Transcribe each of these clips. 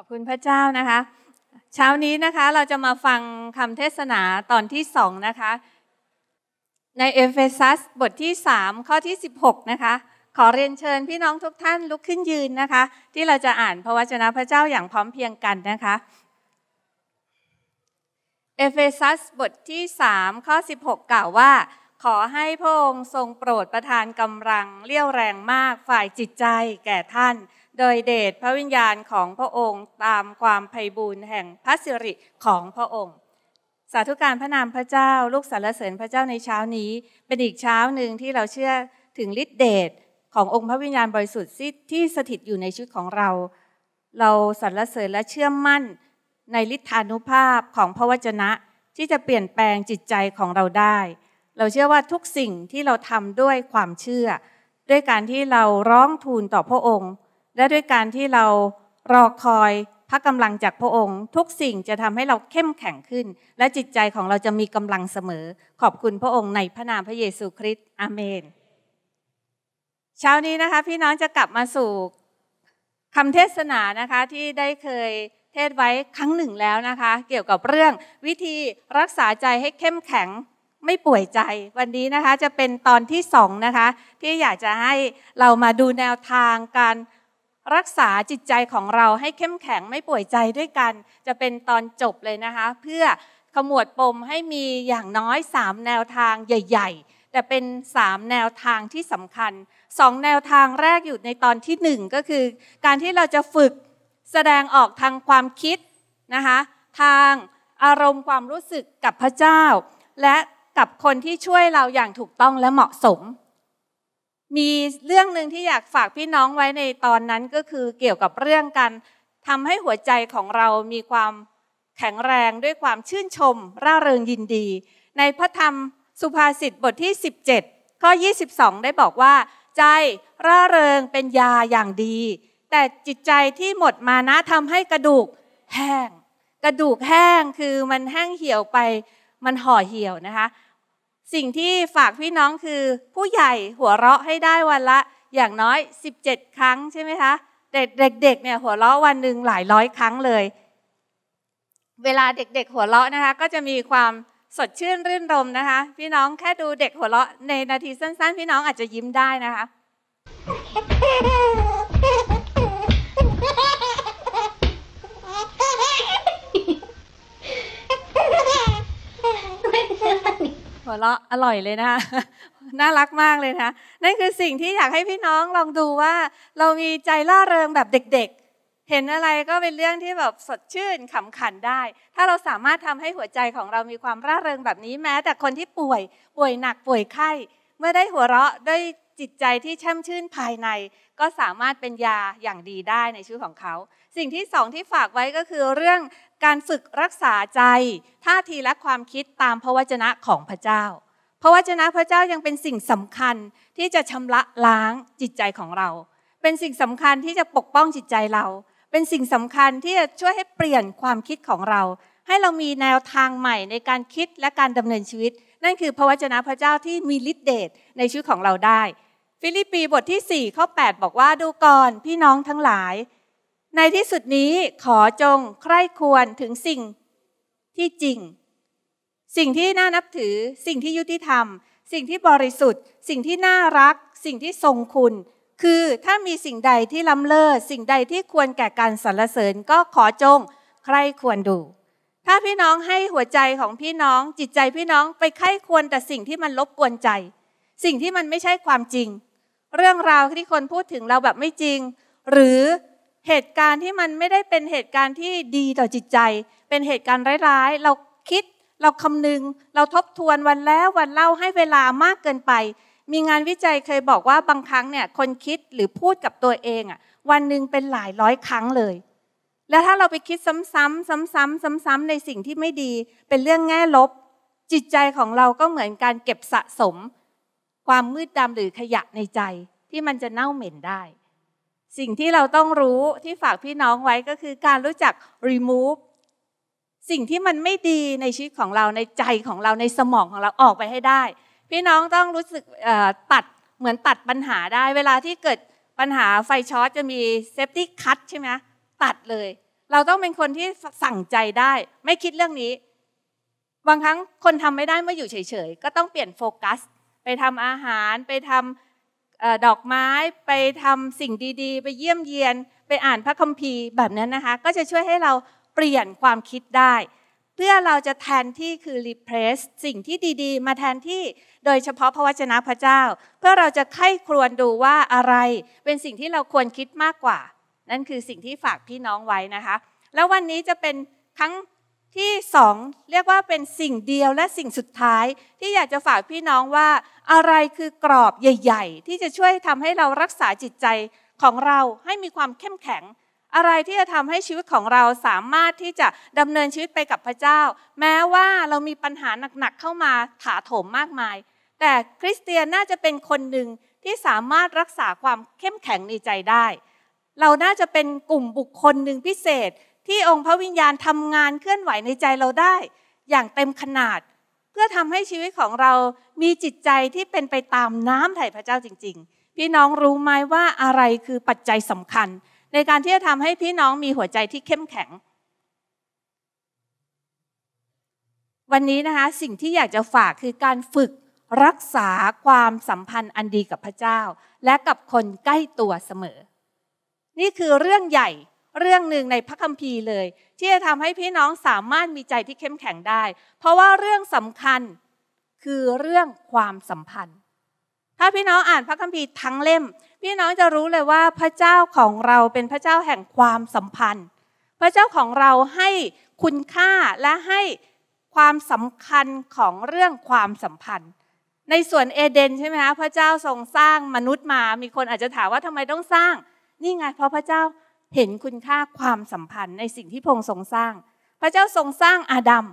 ขอบคุณพระเจ้านะคะเช้านี้นะคะเราจะมาฟังคำเทศนาตอนที่สองนะคะ ในเอเฟซัสบทที่สามข้อที่สิบหกนะคะ ขอเรียนเชิญพี่น้องทุกท่านลุกขึ้นยืนนะคะ ที่เราจะอ่านพระวจนะพระเจ้าอย่างพร้อมเพียงกันนะคะเอเฟซัสบทที่สามข้อสิบหกกล่าวว่า ขอให้พระองค์ทรงโปรดประทานกำลัง เลี้ยวแรงมากฝ่ายจิตใจแก่ท่านโดยเดชพระวิญญาณของพระองค์ตามความไพบูรณ์แห่งพระสิริของพระองค์ สาธุการพระนามพระเจ้าลูกสรรเสริญพระเจ้าในเช้านี้เป็นอีกเช้าหนึ่งที่เราเชื่อถึงฤทธิเดชขององค์พระวิญญาณบริสุทธิ์ที่สถิตอยู่ในชีวิตของเรา เราสรรเสริญและเชื่อมั่น ในฤทธานุภาพของพระวจนะ ที่จะเปลี่ยนแปลงจิตใจของเราได้ เราเชื่อว่าทุกสิ่งที่เราทำด้วยความเชื่อ ด้วยการที่เราร้องทูลต่อพระองค์และด้วยการที่เรารอคอยพระกำลังจากพระองค์ ทุกสิ่งจะทำให้เราเข้มแข็งขึ้น และจิตใจของเราจะมีกำลังเสมอ ขอบคุณพระองค์ในพระนามพระเยซูคริสต์อาเมนเช้านี้นะคะพี่น้องจะกลับมาสู่คำเทศนานะคะที่ได้เคยเทศไว้ครั้งหนึ่งแล้วนะคะ เกี่ยวกับเรื่อง วิธีรักษาใจให้เข้มแข็งไม่ป่วยใจวันนี้นะคะจะเป็นตอนที่สองนะคะ ที่อยากจะให้เรามาดูแนวทางการรักษาจิตใจของเราให้เข้มแข็งไม่ป่วยใจด้วยกัน จะเป็นตอนจบเลยนะคะเพื่อขมวดปมให้มีอย่างน้อย 3 แนวทางใหญ่ ๆ แต่เป็น 3 แนวทางที่สำคัญ 2 แนวทางแรกอยู่ในตอนที่1ก็คือการที่เราจะฝึกแสดงออกทางความคิดนะคะทางอารมณ์ความรู้สึกกับพระเจ้า และกับคนที่ช่วยเราอย่างถูกต้องและเหมาะสมมีเรื่องหนึ่งที่อยากฝากพี่น้องไว้ในตอนนั้นก็คือเกี่ยวกับเรื่องการทำให้หัวใจของเรามีความแข็งแรงด้วยความชื่นชม ร่าเริงยินดี ในพระธรรมสุภาษิตบทที่ 17 ข้อ 22 ได้บอกว่าใจร่าเริงเป็นยาอย่างดี แต่จิตใจที่หมดมานะทำให้กระดูกแห้ง กระดูกแห้งคือมันแห้งเหี่ยวไป มันห่อเหี่ยวนะคะสิ่งที่ฝากพี่น้องคือผู้ใหญ่หัวเราะให้ได้วันละ อย่างน้อย 17 ครั้งใช่ไหมคะเด็กๆเเนี่ยหัวเราะวันหนึ่งหลายร้อย ครั้งเลย เวลาเด็กๆ หัวเราะนะคะก็จะมีความสดชื่นรื่นรมนะคะ พี่น้องแค่ดูเด็กหัวเราะ ในนาทีสั้นๆพี่น้องอาจจะยิ้มได้นะคะหัวเราะอร่อยเลยนะคะน่ารักมากเลยนะนั่นคือสิ่งที่อยากให้พี่น้องลองดูว่า เรามีใจล่าเริงแบบเด็กๆ เห็นอะไรก็เป็นเรื่องที่แบบสดชื่นขำขันได้ ถ้าเราสามารถทำให้หัวใจของเรามีความร่าเริงแบบนี้แม้ แต่คนที่ป่วย ป่วยหนักป่วยไข้ เมื่อได้หัวเราะด้วยจิตใจที่แช่มชื่นภายใน ก็สามารถเป็นยาอย่างดีได้ในชีวิตของเขา สิ่งที่สองที่ฝากไว้ก็คือเรื่องการฝึกรักษาใจท่าทีและความคิดตามพระวจนะของพระเจ้าพระวจนะพระเจ้ายังเป็นสิ่งสำคัญที่จะชำระล้างจิตใจของเรา เป็นสิ่งสำคัญที่จะปกป้องจิตใจเราเป็นสิ่งสำคัญที่จะช่วยให้เปลี่ยนความคิดของเรา ให้เรามีแนวทางใหม่ในการคิดและการดำเนินชีวิต นั่นคือพระวจนะพระเจ้าที่มีฤทธิเดชในชีวิตของเราได้ ฟิลิปปีบทที่4ข้อ8บอกว่าดูก่อน พี่น้องทั้งหลายในที่สุดนี้ขอจงใคร่ควรถึงสิ่งที่จริง สิ่งที่น่านับถือ สิ่งที่ยุติธรรม สิ่งที่บริสุทธิ์สิ่งที่น่ารัก สิ่งที่ทรงคุณ คือถ้ามีสิ่งใดที่ล้ำเลิศสิ่งใดที่ควรแก่การสรรเสริญ ก็ขอจง ใคร่ควรดู ถ้าพี่น้องให้หัวใจของพี่น้องจิตใจพี่น้องไปไข้ควรแต่สิ่งที่มันลบกวนใจ สิ่งที่มันไม่ใช่ความจริง เรื่องราวที่คนพูดถึงเราแบบไม่จริง หรือเหตุการณ์ที่มันไม่ได้เป็นเหตุการณ์ที่ดีต่อจิตใจ เป็นเหตุการณ์ร้ายๆ เราคิด เราคำนึง เราทบทวนวันแล้ว วันเล่าให้เวลามากเกินไป มีงานวิจัยเคยบอกว่าบางครั้งเนี่ยคนคิดหรือพูดกับตัวเองอ่ะวันหนึ่งเป็นหลายร้อยครั้งเลย แล้วถ้าเราไปคิดซ้ำๆซ้ำๆซ้ำๆในสิ่งที่ไม่ดี เป็นเรื่องแง่ลบ จิตใจของเราก็เหมือนการเก็บสะสม ความมืดดำหรือขยะในใจที่มันจะเน่าเหม็นได้สิ่งที่เราต้องรู้ที่ฝากพี่น้องไว้ก็คือการรู้จัก remove สิ่งที่มันไม่ดีในชีวิตของเราในใจของเราในสมองของเราออกไปให้ได้ พี่น้องต้องรู้สึกตัดเหมือนตัดปัญหาได้เวลาที่เกิดปัญหาไฟช็อตจะมีเซฟตี้คัตใช่ไหมตัดเลย เราต้องเป็นคนที่สั่งใจได้ไม่คิดเรื่องนี้ บางครั้งคนทำไม่ได้เมื่ออยู่เฉยๆก็ต้องเปลี่ยนโฟกัสไปทำอาหารไปทำดอกไม้ไปทำสิ่งดีๆ ไปเยี่ยมเยียนไปอ่านพระคัมภีร์แบบนั้นนะคะก็จะช่วยให้เราเปลี่ยนความคิดได้ เพื่อเราจะแทนที่คือ replace สิ่งที่ดีๆ มาแทนที่โดยเฉพาะพระวจนะพระเจ้า เพื่อเราจะไข้ครวญดูว่าอะไร เป็นสิ่งที่เราควรคิดมากกว่า นั่นคือสิ่งที่ฝากพี่น้องไว้นะคะ แล้ววันนี้จะเป็นครั้งที่สองเรียกว่าเป็นสิ่งเดียวและสิ่งสุดท้าย ที่อยากจะฝากพี่น้องว่า อะไรคือกรอบใหญ่ ๆ ที่จะช่วยทำให้เรารักษาจิตใจของเราให้มีความเข้มแข็ง อะไรที่จะทำให้ชีวิตของเราสามารถที่จะดำเนินชีวิตไปกับพระเจ้า แม้ว่าเรามีปัญหาหนักๆเข้ามาถาโถมมากมาย แต่คริสเตียนน่าจะเป็นคนหนึ่งที่สามารถรักษาความเข้มแข็งในใจได้ เราน่าจะเป็นกลุ่มบุคคลหนึ่งพิเศษที่องค์พระวิญญาณทำงานเคลื่อนไหวในใจเราได้ อย่างเต็มขนาดเพื่อทำให้ชีวิตของเรามีจิตใจที่เป็นไปตามน้ำไถ่พระเจ้าจริง ๆ พี่น้องรู้ไหมว่าอะไรคือปัจจัยสำคัญ ในการที่จะทำให้พี่น้องมีหัวใจที่เข้มแข็ง วันนี้นะคะสิ่งที่อยากจะฝากคือการฝึกรักษาความสัมพันธ์อันดีกับพระเจ้า และกับคนใกล้ตัวเสมอ นี่คือเรื่องใหญ่เรื่องหนึ่งในพระคัมภีร์เลย ที่จะทำให้พี่น้องสามารถมีใจที่เข้มแข็งได้ เพราะว่าเรื่องสำคัญคือเรื่องความสัมพันธ์ถ้าพี่น้องอ่านพระคัมภีร์ทั้งเล่ม พี่น้องจะรู้เลยว่าพระเจ้าของเราเป็นพระเจ้าแห่งความสัมพันธ์ พระเจ้าของเราให้คุณค่าและให้ความสำคัญของเรื่องความสัมพันธ์ ในส่วนเอเดนใช่ไหมคะพระเจ้าทรงสร้างมนุษย์มา มีคนอาจจะถามว่าทำไมต้องสร้าง นี่ไงเพราะพระเจ้าเห็นคุณค่าความสัมพันธ์ในสิ่งที่พระองค์ทรงสร้าง พระเจ้าทรงสร้างอาดัม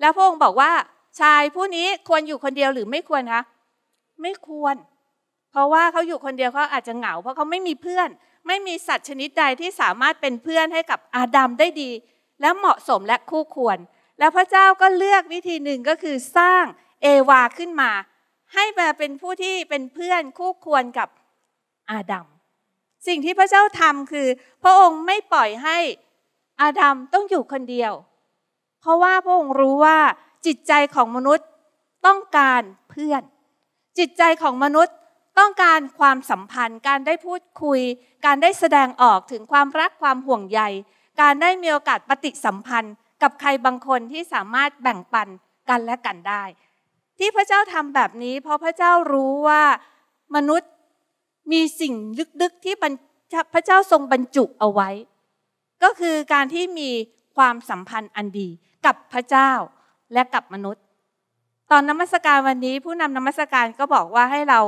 แล้วพระองค์บอกว่า ชายผู้นี้ควรอยู่คนเดียวหรือไม่ควรคะไม่ควร เพราะว่าเขาอยู่คนเดียวเขาอาจจะเหงา เพราะเขาไม่มีเพื่อน ไม่มีสัตว์ชนิดใดที่สามารถเป็นเพื่อนให้กับอาดัมได้ดี และเหมาะสมและคู่ควร แล้วพระเจ้าก็เลือกวิธีหนึ่งก็คือสร้างเอวาขึ้นมา ให้มาเป็นผู้ที่เป็นเพื่อนคู่ควรกับอาดัมสิ่งที่พระเจ้าทำคือพระองค์ไม่ปล่อยให้อาดัมต้องอยู่คนเดียว เพราะว่าพระองค์รู้ว่าจิตใจของมนุษย์ต้องการเพื่อน จิตใจของมนุษย์ต้องการความสัมพันธ์ การได้พูดคุย การได้แสดงออกถึงความรักความห่วงใยการได้มีโอกาสปฏิสัมพันธ์กับใครบางคนที่สามารถแบ่งปันกันและกันได้ ที่พระเจ้าทำแบบนี้เพราะพระเจ้ารู้ว่ามนุษย์มีสิ่งลึกๆ ที่พระเจ้าทรงบรรจุเอาไว้ ก็คือการที่มีความสัมพันธ์อันดีกับพระเจ้าและกับมนุษย์ ตอนนมัสการวันนี้ผู้นำนมัสการก็บอกว่าให้เรา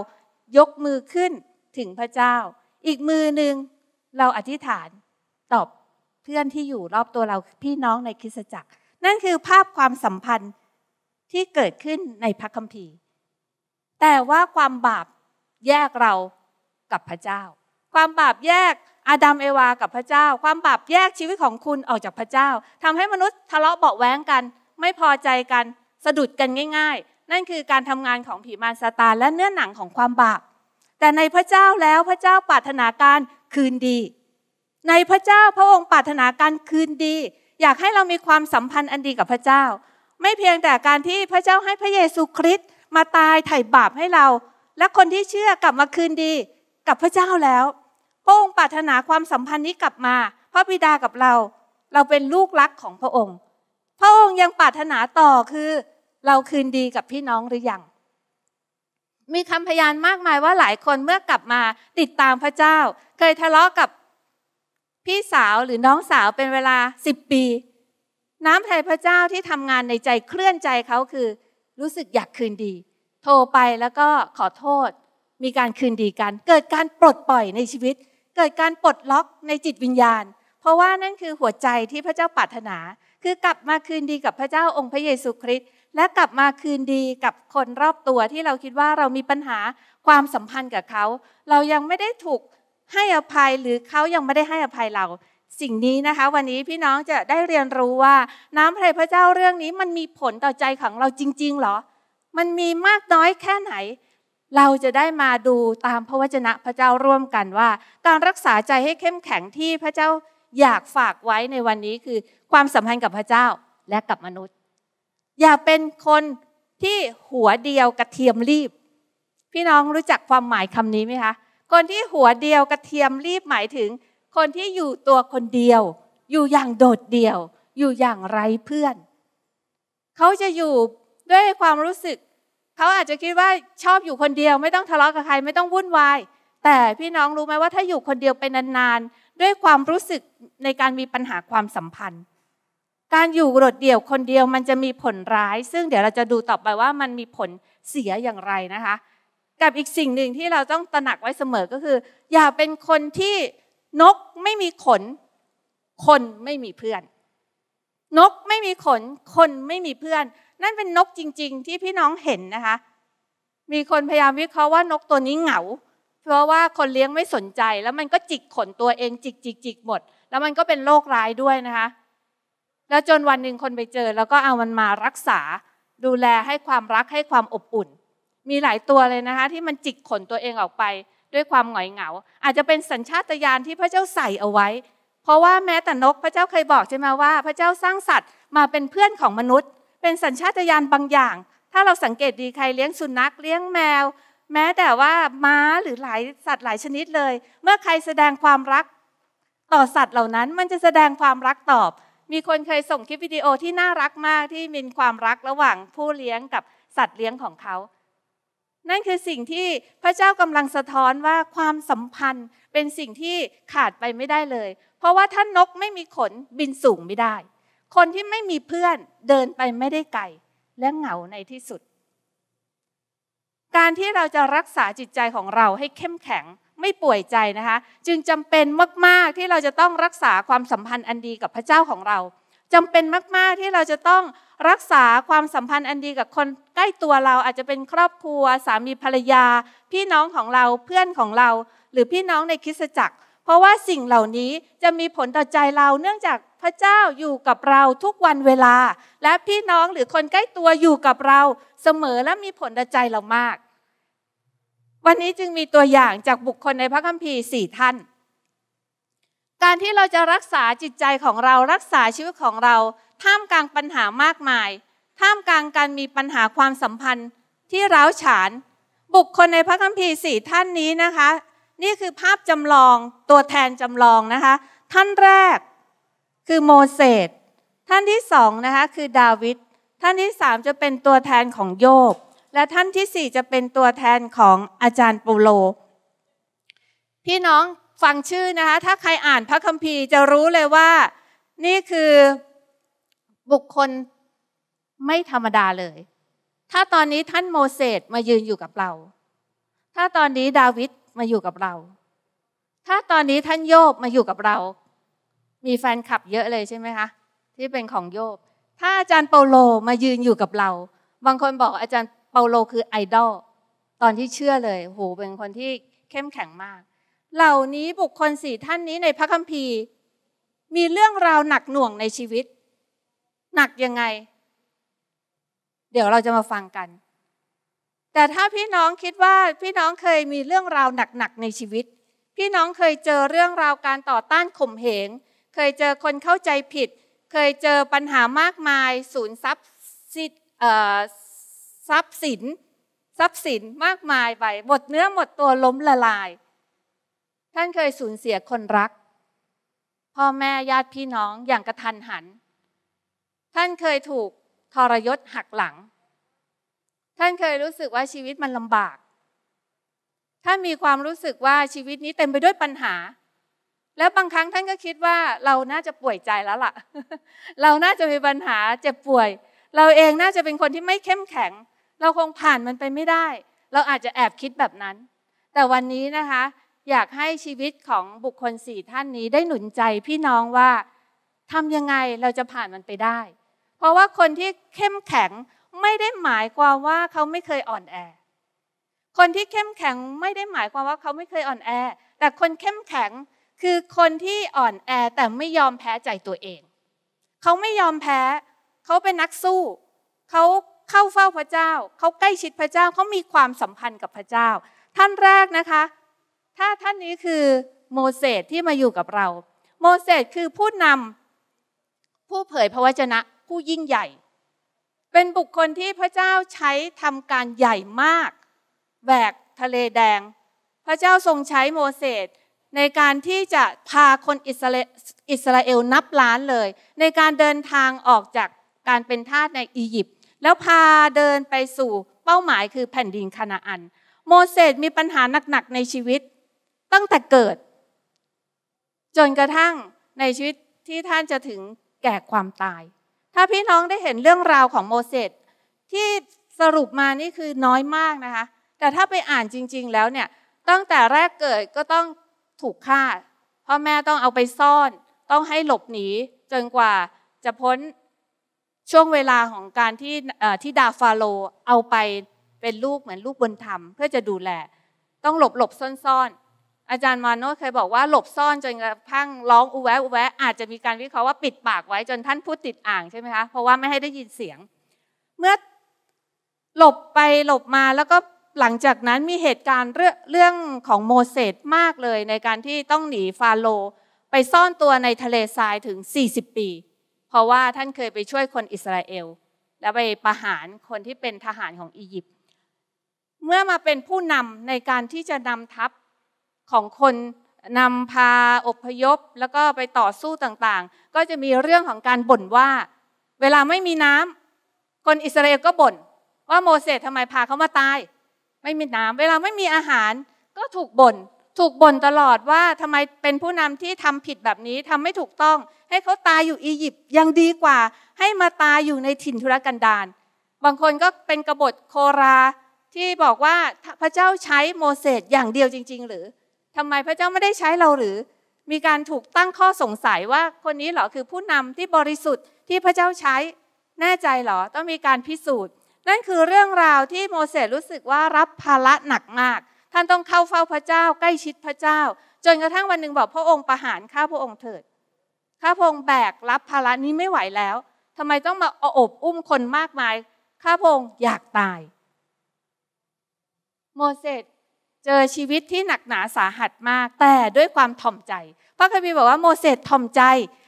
ยกมือขึ้นถึงพระเจ้า อีกมือหนึ่งเราอธิษฐาน ตอบเพื่อนที่อยู่รอบตัวเราพี่น้องในคริสตจักร นั่นคือภาพความสัมพันธ์ที่เกิดขึ้นในพระคัมภีร์ แต่ว่าความบาปแยกเรากับพระเจ้า ความบาปแยกอาดัมเอวากับพระเจ้า ความบาปแยกชีวิตของคุณออกจากพระเจ้า ทำให้มนุษย์ทะเลาะเบาแว้งกัน ไม่พอใจกันสะดุดกันง่าย ๆ นั่นคือการทำงานของผีมารซาตานและเนื้อหนังของความบาป แต่ในพระเจ้าแล้วพระเจ้าปรารถนาการคืนดี ในพระเจ้าพระองค์ปรารถนาการคืนดี อยากให้เรามีความสัมพันธ์อันดีกับพระเจ้า ไม่เพียงแต่การที่พระเจ้าให้พระเยซูคริสต์มาตายไถ่บาปให้เรา และคนที่เชื่อกลับมาคืนดีกับพระเจ้าแล้วพระองค์ปรารถนาความสัมพันธ์นี้กลับมาพระบิดากับเราเราเป็นลูกรักของพระองค์ พระองค์ยังปรารถนาต่อคือเราคืนดีกับพี่น้องหรือยังมีคำพยานมากมายว่าหลายคนเมื่อกลับมาติดตามพระเจ้า เคยทะเลาะกับพี่สาวหรือน้องสาวเป็นเวลาสิบปี น้ำใจพระเจ้าที่ทำงานในใจเคลื่อนใจเขาคือ รู้สึกอยากคืนดี โทรไปแล้วก็ขอโทษมีการคืนดีกันเกิดการปลดปล่อยในชีวิต เกิดการปลดล็อกในจิตวิญญาณ เพราะว่านั่นคือหัวใจที่พระเจ้าปรารถนา คือกลับมาคืนดีกับพระเจ้าองค์พระเยซูคริสต์และกลับมาคืนดีกับคนรอบตัวที่เราคิดว่าเรามีปัญหาความสัมพันธ์กับเขา เรายังไม่ได้ถูกให้อภัยหรือเขายังไม่ได้ให้อภัยเรา สิ่งนี้นะคะ วันนี้พี่น้องจะได้เรียนรู้ว่าน้ำพระพระเจ้าเรื่องนี้มันมีผลต่อใจของเราจริงๆหรอ มันมีมากน้อยแค่ไหนเราจะได้มาดูตามพระวจนะพระเจ้าร่วมกันว่า การรักษาใจให้เข้มแข็งที่พระเจ้าอยากฝากไว้ในวันนี้คือความสัมพันธ์กับพระเจ้าและกับมนุษย์ อย่าเป็นคนที่หัวเดียวกระเทียมรีบ พี่น้องรู้จักความหมายคำนี้ไหมคะคนที่หัวเดียวกระเทียมรีบหมายถึง คนที่อยู่ตัวคนเดียว อยู่อย่างโดดเดี่ยวอยู่อย่างไร้เพื่อน เขาจะอยู่ด้วยความรู้สึกเขาอาจจะคิดว่าชอบอยู่คนเดียว ไม่ต้องทะเลาะกับใคร ไม่ต้องวุ่นวายแต่พี่น้องรู้ไหมว่าถ้าอยู่คนเดียวไปนานๆด้วยความรู้สึกในการมีปัญหาความสัมพันธ์ การอยู่โดดเดี่ยวคนเดียวมันจะมีผลร้าย ซึ่งเดี๋ยวเราจะดูต่อไปว่ามันมีผลเสียอย่างไรนะคะ กับอีกสิ่งหนึ่งที่เราต้องตระหนักไว้เสมอก็คือ อย่าเป็นคนที่นกไม่มีขน คนไม่มีเพื่อน นกไม่มีขนคนไม่มีเพื่อนนั่นเป็นนกจริงๆที่พี่น้องเห็นนะคะ มีคนพยายามวิเคราะห์ว่านกตัวนี้เหงา เพราะว่าคนเลี้ยงไม่สนใจ แล้วมันก็จิกขนตัวเองจิกจิกจิกหมด แล้วมันก็เป็นโรคร้ายด้วยนะคะ แล้วจนวันหนึ่งคนไปเจอแล้วก็เอามันมารักษาดูแลให้ความรักให้ความอบอุ่น มีหลายตัวเลยนะคะที่มันจิกขนตัวเองออกไปด้วยความหงอยเหงา อาจจะเป็นสัญชาตญาณที่พระเจ้าใส่เอาไว้ เพราะว่าแม้แต่นกพระเจ้าเคยบอกใช่ไหมว่า พระเจ้าสร้างสัตว์มาเป็นเพื่อนของมนุษย์เป็นสัญชาตญาณบางอย่าง ถ้าเราสังเกตดีใครเลี้ยงสุนัขเลี้ยงแมว แม้แต่ว่าม้าหรือหลายสัตว์หลายชนิดเลย เมื่อใครแสดงความรัก ต่อสัตว์เหล่านั้นมันจะแสดงความรักตอบ มีคนเคยส่งคลิปวิดีโอที่น่ารักมากที่มีความรักระหว่างผู้เลี้ยงกับสัตว์เลี้ยงของเขา นั่นคือสิ่งที่พระเจ้ากำลังสะท้อนว่าความสัมพันธ์เป็นสิ่งที่ขาดไปไม่ได้เลย เพราะว่าถ้านกไม่มีขนบินสูงไม่ได้คนที่ไม่มีเพื่อนเดินไปไม่ได้ไกล และเหงาในที่สุด การที่เราจะรักษาจิตใจของเราให้เข้มแข็งไม่ป่วยใจนะคะจึงจำเป็นมากๆที่เราจะต้องรักษาความสัมพันธ์อันดีกับพระเจ้าของเรา จำเป็นมากๆที่เราจะต้องรักษาความสัมพันธ์อันดีกับคนใกล้ตัวเราอาจจะเป็นครอบครัว สามีภรรยา พี่น้องของเราเพื่อนของเรา หรือพี่น้องในคริสตจักรเพราะว่าสิ่งเหล่านี้จะมีผลต่อใจเราเนื่องจากพระเจ้าอยู่กับเราทุกวันเวลา และพี่น้องหรือคนใกล้ตัวอยู่กับเราเสมอและมีผลต่อใจเรามาก วันนี้จึงมีตัวอย่างจากบุคคลในพระคัมภีร์สี่ท่าน การที่เราจะรักษาจิตใจของเรารักษาชีวิตของเรา ท่ามกลางปัญหามากมาย ท่ามกลางการมีปัญหาความสัมพันธ์ ที่ร้าวฉาน บุคคลในพระคัมภีร์สี่ท่านนี้นะคะนี่คือภาพจำลองตัวแทนจำลองนะคะท่านแรกคือโมเสสท่านที่สองนะคะ คือดาวิดท่านที่สามจะเป็นตัวแทนของโยบและท่านที่สี่จะเป็นตัวแทนของอาจารย์ปูโลพี่น้องฟังชื่อนะคะถ้าใครอ่านพระคัมภีร์จะรู้เลยว่านี่คือบุคคลไม่ธรรมดาเลย ถ้าตอนนี้ท่านโมเสสมายืนอยู่กับเรา ถ้าตอนนี้ดาวิดมาอยู่กับเรา ถ้าตอนนี้ท่านโยบมาอยู่กับเรา มีแฟนคลับเยอะเลยใช่ไหมคะที่เป็นของโยบ ถ้าอาจารย์เปาโลมายืนอยู่กับเรา บางคนบอกอาจารย์เปาโลคือไอดอลตอนที่เชื่อเลยโหเป็นคนที่เข้มแข็งมาก เหล่านี้บุคคลสี่ท่านนี้ในพระคัมภีร์ มีเรื่องราวหนักหน่วงในชีวิต หนักยังไง เดี๋ยวเราจะมาฟังกันแต่ถ้าพี่น้องคิดว่าพี่น้องเคยมีเรื่องราวหนัก ๆ ในชีวิต พี่น้องเคยเจอเรื่องราวการต่อต้านข่มเหงเคยเจอคนเข้าใจผิด เคยเจอปัญหามากมาย สูญทรัพย์สิทรัพย์สินทรัพย์สินมากมายไปหมดเนื้อหมดตัวล้มละลาย ท่านเคยสูญเสียคนรักพ่อแม่ญาติพี่น้องอย่างกระทันหัน ท่านเคยถูกทรยศหักหลังท่านเคยรู้สึกว่าชีวิตมันลำบาก ท่านมีความรู้สึกว่าชีวิตนี้เต็มไปด้วยปัญหา แล้วบางครั้งท่านก็คิดว่าเราน่าจะป่วยใจแล้วล่ะ เราน่าจะมีปัญหาเจ็บป่วย เราเองน่าจะเป็นคนที่ไม่เข้มแข็ง เราคงผ่านมันไปไม่ได้ เราอาจจะแอบคิดแบบนั้น แต่วันนี้นะคะ อยากให้ชีวิตของบุคคลสี่ท่านนี้ได้หนุนใจพี่น้องว่าทำยังไงเราจะผ่านมันไปได้ เพราะว่าคนที่เข้มแข็งไม่ได้หมายความว่าเขาไม่เคยอ่อนแอ คนที่เข้มแข็งไม่ได้หมายความว่าเขาไม่เคยอ่อนแอ แต่คนเข้มแข็งคือคนที่อ่อนแอแต่ไม่ยอมแพ้ใจตัวเอง เขาไม่ยอมแพ้ เขาเป็นนักสู้ เขาเข้าเฝ้าพระเจ้า เขาใกล้ชิดพระเจ้า เขามีความสัมพันธ์กับพระเจ้า ท่านแรกนะคะ ถ้าท่านนี้คือโมเสสที่มาอยู่กับเรา โมเสสคือผู้นำผู้เผยพระวจนะ ผู้ยิ่งใหญ่เป็นบุคคลที่พระเจ้าใช้ทำการใหญ่มากแบกทะเลแดง พระเจ้าทรงใช้โมเสสในการที่จะพาคนอิสราอิสราเอลนับล้านเลย ในการเดินทางออกจากการเป็นทาสในอียิปต์แล้วพาเดินไปสู่เป้าหมายคือแผ่นดินคานาอัน โมเสสมีปัญหาหนักๆในชีวิต ตั้งแต่เกิด จนกระทั่งในชีวิตที่ท่านจะถึงแก่ความตายถ้าพี่น้องได้เห็นเรื่องราวของโมเสสที่สรุปมานี่คือน้อยมากนะคะแต่ถ้าไปอ่านจริงๆแล้วเนี่ยตั้งแต่แรกเกิดก็ต้องถูกฆ่าพ่อแม่ต้องเอาไปซ่อน ต้องให้หลบหนีจนกว่าจะพ้นช่วงเวลาของการที่ที่ดาฟาโลเอาไปเป็นลูกเหมือนลูกบนธรรม เพื่อจะดูแลต้องหลบหลบซ่อนอาจารย์มาโนเคยบอกว่าหลบซ่อนจนกระทั่งร้องอุแวะอุแวะอาจจะมีการวิเคราะห์ว่าปิดปากไว้จนท่านพูดติดอ่างใช่ไหมคะ เพราะว่าไม่ให้ได้ยินเสียง เมื่อหลบไปหลบมาแล้วก็หลังจากนั้นมีเหตุการณ์เรื่องของโมเสสมากเลย ในการที่ต้องหนีฟาโรไปซ่อนตัวในทะเลทรายถึง 40 ปี เพราะว่าท่านเคยไปช่วยคนอิสราเอลแล้วไปประหารคนที่เป็นทหารของอียิปต์เมื่อมาเป็นผู้นำในการที่จะนำทัพของคนนำพาอพยพแล้วก็ไปต่อสู้ต่างๆ ก็จะมีเรื่องของการบ่นว่า เวลาไม่มีน้ำคนอิสราเอลก็บ่นว่าโมเสสทำไมพาเขามาตายไม่มีน้ำเวลาไม่มีอาหารก็ถูกบ่นถูกบ่นตลอดว่าทำไมเป็นผู้นำที่ทำผิดแบบนี้ทำไม่ถูกต้อง ให้เขาตายอยู่อียิปต์ยังดีกว่าให้มาตายอยู่ในถิ่นทุรกันดารบางคนก็เป็นกบฏโคราที่บอกว่าพระเจ้าใช้โมเสสอย่างเดียวจริง ๆ หรือทำไมพระเจ้าไม่ได้ใช้เราหรือ มีการถูกตั้งข้อสงสัยว่าคนนี้เหรอคือผู้นำที่บริสุทธิ์ที่พระเจ้าใช้แน่ใจเหรอต้องมีการพิสูจน์ นั่นคือเรื่องราวที่โมเสสรู้สึกว่ารับภาระหนักมาก ท่านต้องเข้าเฝ้าพระเจ้า ใกล้ชิดพระเจ้า จนกระทั่งวันหนึ่งบอกพระองค์ประหารข้าพระองค์เถิด ข้าพระองค์แบกรับภาระนี้ไม่ไหวแล้ว ทำไมต้องมาออบอุ้มคนมากมาย ข้าพระองค์อยากตาย โมเสสเจอชีวิตที่หนักหนาสาหัสมาก แต่ด้วยความถ่อมใจพระคัมภีร์บอกว่าโมเสสถ่อมใจ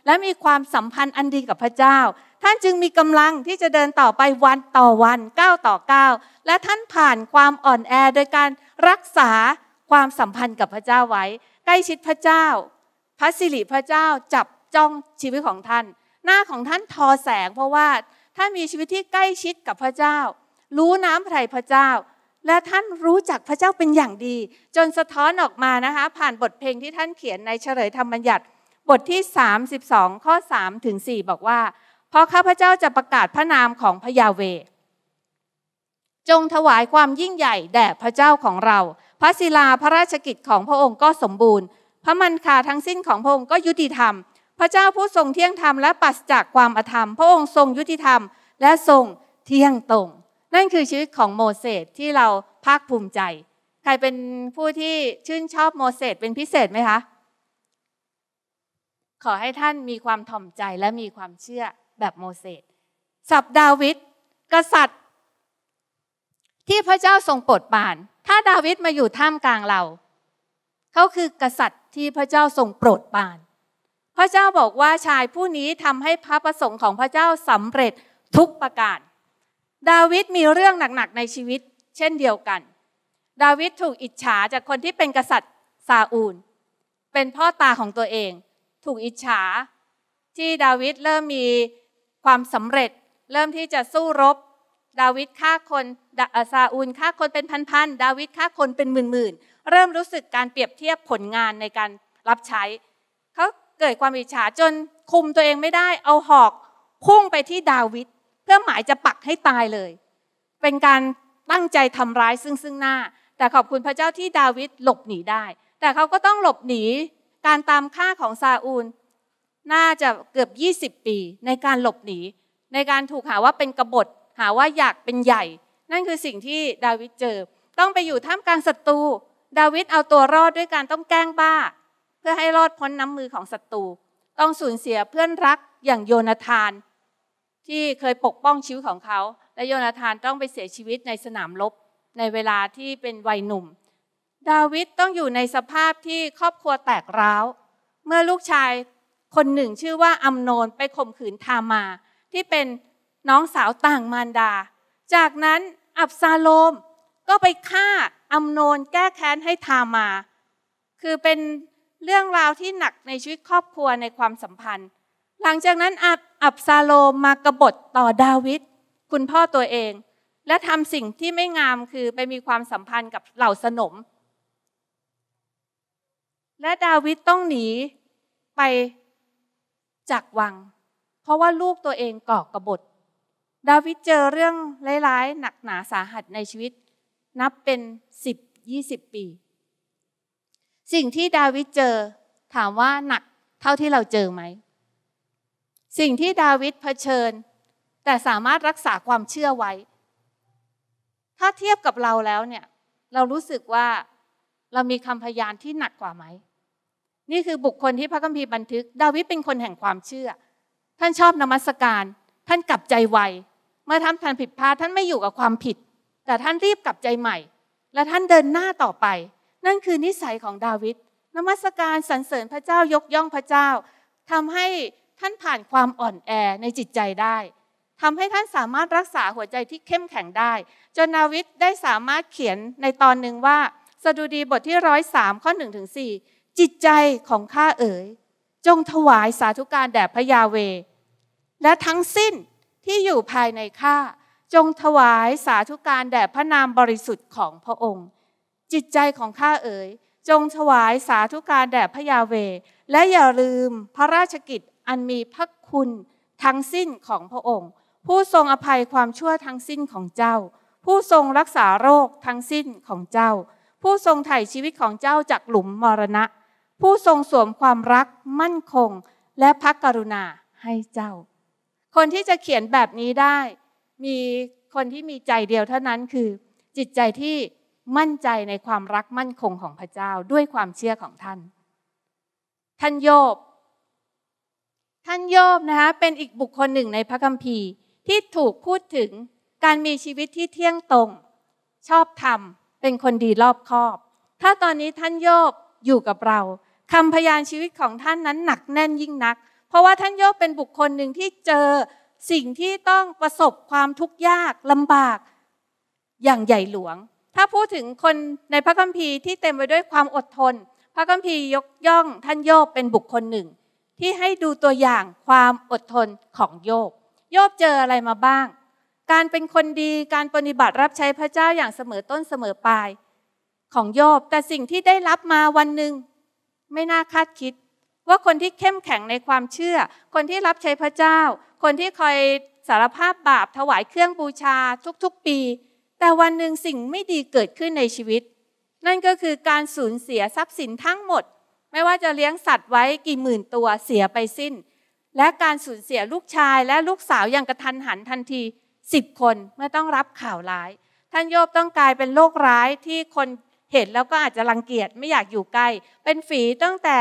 และมีความสัมพันธ์อันดีกับพระเจ้า ท่านจึงมีกำลังที่จะเดินต่อไปวันต่อวันก้าวต่อก้าวและท่านผ่านความอ่อนแอโดยการรักษาความสัมพันธ์กับพระเจ้าไว้ ใกล้ชิดพระเจ้า พระสิริพระเจ้าจับจ้องชีวิตของท่าน หน้าของท่านทอแสงเพราะว่าท่านมีชีวิตที่ใกล้ชิดกับพระเจ้า รู้น้ำไถ่พระเจ้าและท่านรู้จักพระเจ้าเป็นอย่างดี จนสะท้อนออกมานะคะ ผ่านบทเพลงที่ท่านเขียนในเฉลยธรรมบัญญัติบทที่ 32ข้อ3ถึง4บอกว่าเพราะข้าพเจ้าจะประกาศพระนามของพระยาเว จงถวายความยิ่งใหญ่แด่พระเจ้าของเรา พระศิลาพระราชกิจของพระองค์ก็สมบูรณ์ พระมันคาทั้งสิ้นของพระองค์ก็ยุติธรรม พระเจ้าผู้ทรงเที่ยงธรรมและปัสจากความอธรรม พระองค์ทรงยุติธรรม และทรงเที่ยงตรงนั่นคือชีวิตของโมเสสที่เราภาคภูมิใจ ใครเป็นผู้ที่ชื่นชอบโมเสสเป็นพิเศษไหมคะ ขอให้ท่านมีความถ่อมใจและมีความเชื่อแบบโมเสสสับดาวิดกษัตริย์ ที่พระเจ้าทรงโปรดปราน ถ้าดาวิดมาอยู่ท่ามกลางเราเขาคือกษัตริย์ที่พระเจ้าทรงโปรดปราน พระเจ้าบอกว่าชายผู้นี้ทำให้พระประสงค์ของพระเจ้าสำเร็จทุกประการดาวิดมีเรื่องหนักๆในชีวิตเช่นเดียวกัน ดาวิดถูกอิจฉาจากคนที่เป็นกษัตริย์ซาอูล เป็นพ่อตาของตัวเองถูกอิจฉาที่ดาวิดเริ่มมีความสำเร็จ เริ่มที่จะสู้รบดาวิดฆ่าคนซาอูลฆ่าคนเป็นพันๆดาวิดฆ่าคนเป็นหมื่นๆเริ่มรู้สึกการเปรียบเทียบผลงานในการรับใช้ เขาเกิดความอิจฉาจนคุมตัวเองไม่ได้เอาหอก พุ่งไปที่ดาวิดเพื่อหมายจะปักให้ตายเลย เป็นการตั้งใจทำร้ายซึ่งซึ่งหน้า แต่ขอบคุณพระเจ้าที่ดาวิดหลบหนีได้ แต่เขาก็ต้องหลบหนี การตามฆ่าของซาอูล น่าจะเกือบ 20 ปีในการหลบหนี ในการถูกหาว่าเป็นกบฏ หาว่าอยากเป็นใหญ่ นั่นคือสิ่งที่ดาวิดเจอต้องไปอยู่ท่ามกลางศัตรูดาวิดเอาตัวรอดด้วยการต้องแกล้งบ้า เพื่อให้รอดพ้นน้ำมือของศัตรูต้องสูญเสียเพื่อนรักอย่างโยนาธานที่เคยปกป้องชีวิตของเขา และโยนาธานต้องไปเสียชีวิตในสนามรบในเวลาที่เป็นวัยหนุ่ม ดาวิดต้องอยู่ในสภาพที่ครอบครัวแตกร้าวเมื่อลูกชายคนหนึ่งชื่อว่าอัมโนนไปข่มขืนทามาที่เป็นน้องสาวต่างมารดา จากนั้นอับซาโลมก็ไปฆ่าอัมโนนแก้แค้นให้ทามา คือเป็นเรื่องราวที่หนักในชีวิตครอบครัวในความสัมพันธ์หลังจากนั้น อับอับซาโลมากบฏต่อดาวิดคุณพ่อตัวเอง และทำสิ่งที่ไม่งามคือไปมีความสัมพันธ์กับเหล่าสนม และดาวิดต้องหนีไปจากวัง เพราะว่าลูกตัวเองก่อกบฏ ดาวิดเจอเรื่องร้ายๆ หนักหนาสาหัสในชีวิตนับเป็นสิบยี่สิบปี สิ่งที่ดาวิดเจอถามว่าหนักเท่าที่เราเจอไหมสิ่งที่ดาวิดเผชิญ แต่สามารถรักษาความเชื่อไว้ ถ้าเทียบกับเราแล้วเนี่ยเรารู้สึกว่าเรามีคำพยานที่หนักกว่าไหมนี่คือบุคคลที่พระคัมภีร์บันทึก ดาวิดเป็นคนแห่งความเชื่อ ท่านชอบนมัสการท่านกลับใจไวเมื่อทำทานผิดพลาดท่านไม่อยู่กับความผิด แต่ท่านรีบกลับใจใหม่ และท่านเดินหน้าต่อไป นั่นคือนิสัยของดาวิดนมัสการสรรเสริญพระเจ้ายกย่องพระเจ้าทำให้ท่านผ่านความอ่อนแอในจิตใจได้ ทำให้ท่านสามารถรักษาหัวใจที่เข้มแข็งได้ จนนาวิทได้สามารถเขียนในตอนหนึ่งว่า สดุดีบทที่ร้อยสามข้อหนึ่งถึงสี่จิตใจของข้าเอ๋ย จงถวายสาธุการแด่พระยาเว และทั้งสิ้นที่อยู่ภายในข้า จงถวายสาธุการแด่พระนามบริสุทธิ์ของพระองค์ จิตใจของข้าเอ๋ย จงถวายสาธุการแด่พระยาเว และอย่าลืมพระราชกิจอันมีพระคุณทั้งสิ้นของพระองค์ ผู้ทรงอภัยความชั่วทั้งสิ้นของเจ้า ผู้ทรงรักษาโรคทั้งสิ้นของเจ้า ผู้ทรงไถ่ชีวิตของเจ้าจากหลุมมรณะ ผู้ทรงสวมความรักมั่นคงและพระกรุณาให้เจ้า คนที่จะเขียนแบบนี้ได้ มีคนที่มีใจเดียวเท่านั้นคือ จิตใจที่มั่นใจในความรักมั่นคงของพระเจ้าด้วยความเชื่อของท่านท่านโยบท่านโยบนะคะเป็นอีกบุคคลหนึ่งในพระคัมภีร์ ที่ถูกพูดถึงการมีชีวิตที่เที่ยงตรงชอบธรรม เป็นคนดีรอบคอบ ถ้าตอนนี้ท่านโยบอยู่กับเราคำพยานชีวิตของท่านนั้นหนักแน่นยิ่งนัก เพราะว่า ท่านโยบเป็นบุคคลหนึ่งที่เจอสิ่งที่ต้องประสบความทุกข์ยากลำบาก อย่างใหญ่หลวง ถ้าพูดถึงคนในพระคัมภีร์ที่เต็มไปด้วยความอดทน พระคัมภีร์ยกย่อง ท่านโยบเป็นบุคคลหนึ่งที่ให้ดูตัวอย่างความอดทนของโยบ โยบเจออะไรมาบ้าง การเป็นคนดี การปฏิบัติรับใช้พระเจ้าอย่างเสมอต้นเสมอปลายของโยบ แต่สิ่งที่ได้รับมาวันหนึ่งไม่น่าคาดคิด ว่าคนที่เข้มแข็งในความเชื่อ คนที่รับใช้พระเจ้า คนที่คอยสารภาพบาปถวายเครื่องบูชาทุกๆปี แต่วันหนึ่งสิ่งไม่ดีเกิดขึ้นในชีวิต นั่นก็คือการสูญเสียทรัพย์สินทั้งหมดไม่ว่าจะเลี้ยงสัตว์ไว้กี่หมื่นตัวเสียไปสิ้น และการสูญเสียลูกชายและลูกสาวอย่างกระทันหันทันทีสิบคนเมื่อต้องรับข่าวร้าย ท่านโยบต้องกลายเป็นโรคร้ายที่คนเห็นแล้วก็อาจจะรังเกียจไม่อยากอยู่ใกล้ เป็นฝีตั้งแต่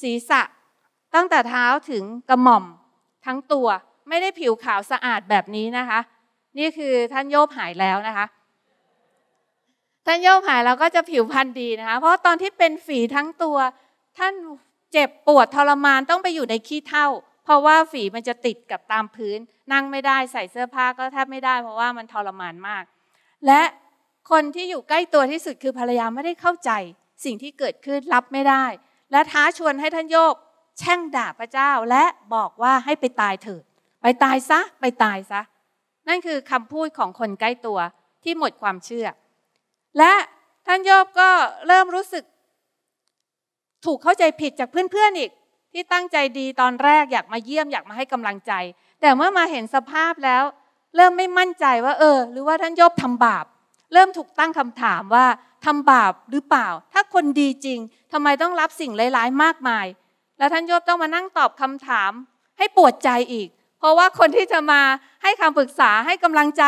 ศีรษะตั้งแต่เท้าถึงกระหม่อมทั้งตัวไม่ได้ผิวขาวสะอาดแบบนี้นะคะ นี่คือท่านโยบหายแล้วนะคะท่านโยมหายเราก็จะผิวพรรณดีนะคะเพราะตอนที่เป็นฝีทั้งตัว ท่านเจ็บปวดทรมานต้องไปอยู่ในขี้เท่า เพราะว่าฝีมันจะติดกับตามพื้น นั่งไม่ได้ใส่เสื้อผ้าก็แทบไม่ได้ เพราะว่ามันทรมานมาก และคนที่อยู่ใกล้ตัวที่สุดคือภรรยาไม่ได้เข้าใจสิ่งที่เกิดขึ้นรับไม่ได้ และท้าชวนให้ท่านโยบแช่งด่าพระเจ้าและบอกว่าให้ไปตายเถิดไปตายซะไปตายซะ นั่นคือคำพูดของคนใกล้ตัวที่หมดความเชื่อและท่านโยบก็เริ่มรู้สึก ถูกเข้าใจผิดจากเพื่อนๆอีก ที่ตั้งใจดีตอนแรกอยากมาเยี่ยมอยากมาให้กำลังใจ แต่เมื่อมาเห็นสภาพแล้ว เริ่มไม่มั่นใจว่าเออ หรือว่าท่านโยบทำบาปเริ่มถูกตั้งคำถามว่าทำบาปหรือเปล่าถ้าคนดีจริงทำไมต้องรับสิ่งร้าย ๆ มากมาย แล้วท่านโยบต้องมานั่งตอบคำถามให้ปวดใจอีก เพราะว่าคนที่จะมาให้คำปรึกษาให้กำลังใจ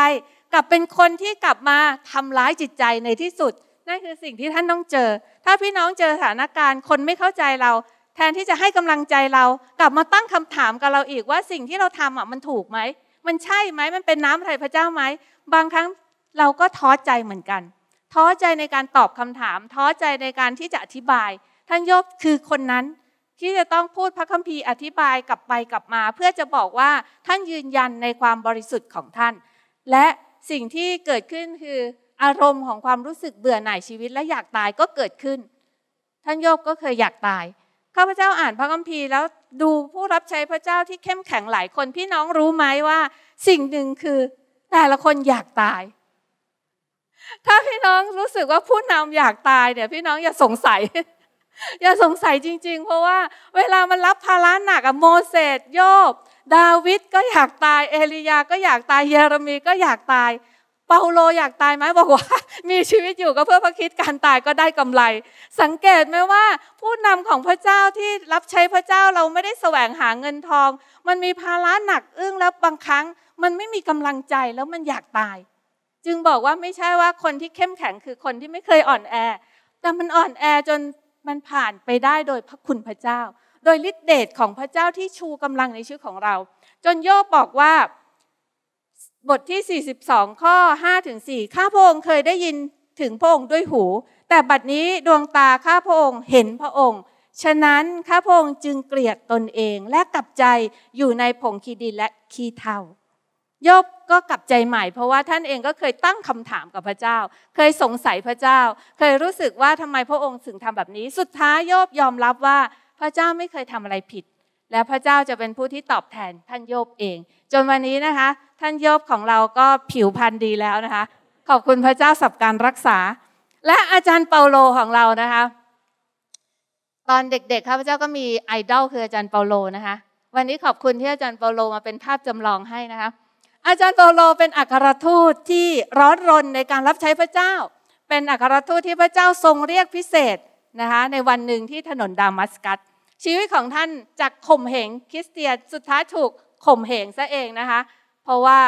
กลับเป็นคนที่กลับมาทำร้ายจิตใจในที่สุดนั่นคือสิ่งที่ท่านต้องเจอ ถ้าพี่น้องเจอสถานการณ์คนไม่เข้าใจเรา แทนที่จะให้กำลังใจเรากลับมาตั้งคำถามกับเราอีกว่าสิ่งที่เราทำอ่ะมันถูกไหมมันใช่ไหมมันเป็นน้ำไหลพระเจ้าไหมบางครั้งเราก็ท้อใจเหมือนกัน ท้อใจในการตอบคำถาม ท้อใจในการที่จะอธิบายท่านโยบคือคนนั้น ที่จะต้องพูดพระคัมภีร์อธิบายกลับไปกลับมา เพื่อจะบอกว่าท่านยืนยันในความบริสุทธิ์ของท่าน และสิ่งที่เกิดขึ้นคืออารมณ์ของความรู้สึกเบื่อหน่ายชีวิตและอยากตายก็เกิดขึ้น ท่านโยบก็เคยอยากตาย ข้าพเจ้าอ่านพระคัมภีร์แล้วดูผู้รับใช้พระเจ้าที่เข้มแข็งหลายคนพี่น้องรู้ไหมว่าสิ่งหนึ่งคือแต่ละคนอยากตาย ถ้าพี่น้องรู้สึกว่าผู้นำอยากตายเนี่ยพี่น้องอย่าสงสัย อย่าสงสัยจริง ๆ เพราะว่า เวลามันรับภาระหนักอะโมเสสโยบดาวิดก็อยากตาย เอลียาก็อยากตายเยเรมีก็อยากตาย เปาโลอยากตายไหมบอกว่า มีชีวิตอยู่ก็เพื่อพระคิดการตายก็ได้กำไร สังเกตไหมว่า ผู้นำของพระเจ้าที่รับใช้พระเจ้าเราไม่ได้แสวงหาเงินทอง มันมีภาระหนักอึ้งแล้วบางครั้งมันไม่มีกำลังใจแล้วมันอยากตาย จึงบอกว่าไม่ใช่ว่าคนที่เข้มแข็งคือคนที่ไม่เคยอ่อนแอ แต่มันอ่อนแอจนมันผ่านไปได้โดยพระคุณพระเจ้าโดยฤทธิเดชของพระเจ้าที่ชูกำลังในชื่อของเรา จนโยบบอกว่าบทที่42 ข้อ5ถึง4ข้าพงค์เคยได้ยินถึงพระองค์ด้วยหู แต่บัดนี้ดวงตาข้าพงค์เห็นพระองค์ ฉะนั้นข้าพงค์จึงเกลียดตนเองและกลับใจอยู่ในผงคีดินและคีเทาโยบก็กลับใจใหม่เพราะว่าท่านเองก็เคยตั้งคำถามกับพระเจ้า เคยสงสัยพระเจ้า เคยรู้สึกว่าทำไมพระองค์ถึงทำแบบนี้สุดท้ายโยบยอมรับว่าพระเจ้าไม่เคยทำอะไรผิด และพระเจ้าจะเป็นผู้ที่ตอบแทนท่านโยบเอง จนวันนี้นะคะ ท่านโยบของเราก็ผิวพรรณดีแล้วนะคะ ขอบคุณพระเจ้าสับการรักษา และอาจารย์เปาโลของเรานะคะ ตอนเด็กๆรับพระเจ้าก็มีไอดอลคืออาจารย์เปาโลนะคะ วันนี้ขอบคุณที่อาจารย์เปาโลมาเป็นภาพจำลองให้นะคะอาจารย์เปาโลเป็นอัครทูตที่ร้อนรนในการรับใช้พระเจ้า เป็นอัครทูตที่พระเจ้าทรงเรียกพิเศษนะคะในวันหนึ่งที่ถนนดามัสกัสชีวิตของท่านจากข่มเหงคริสเตียนสุดท้ายถูกข่มเหงซะเองนะคะเพราะว่า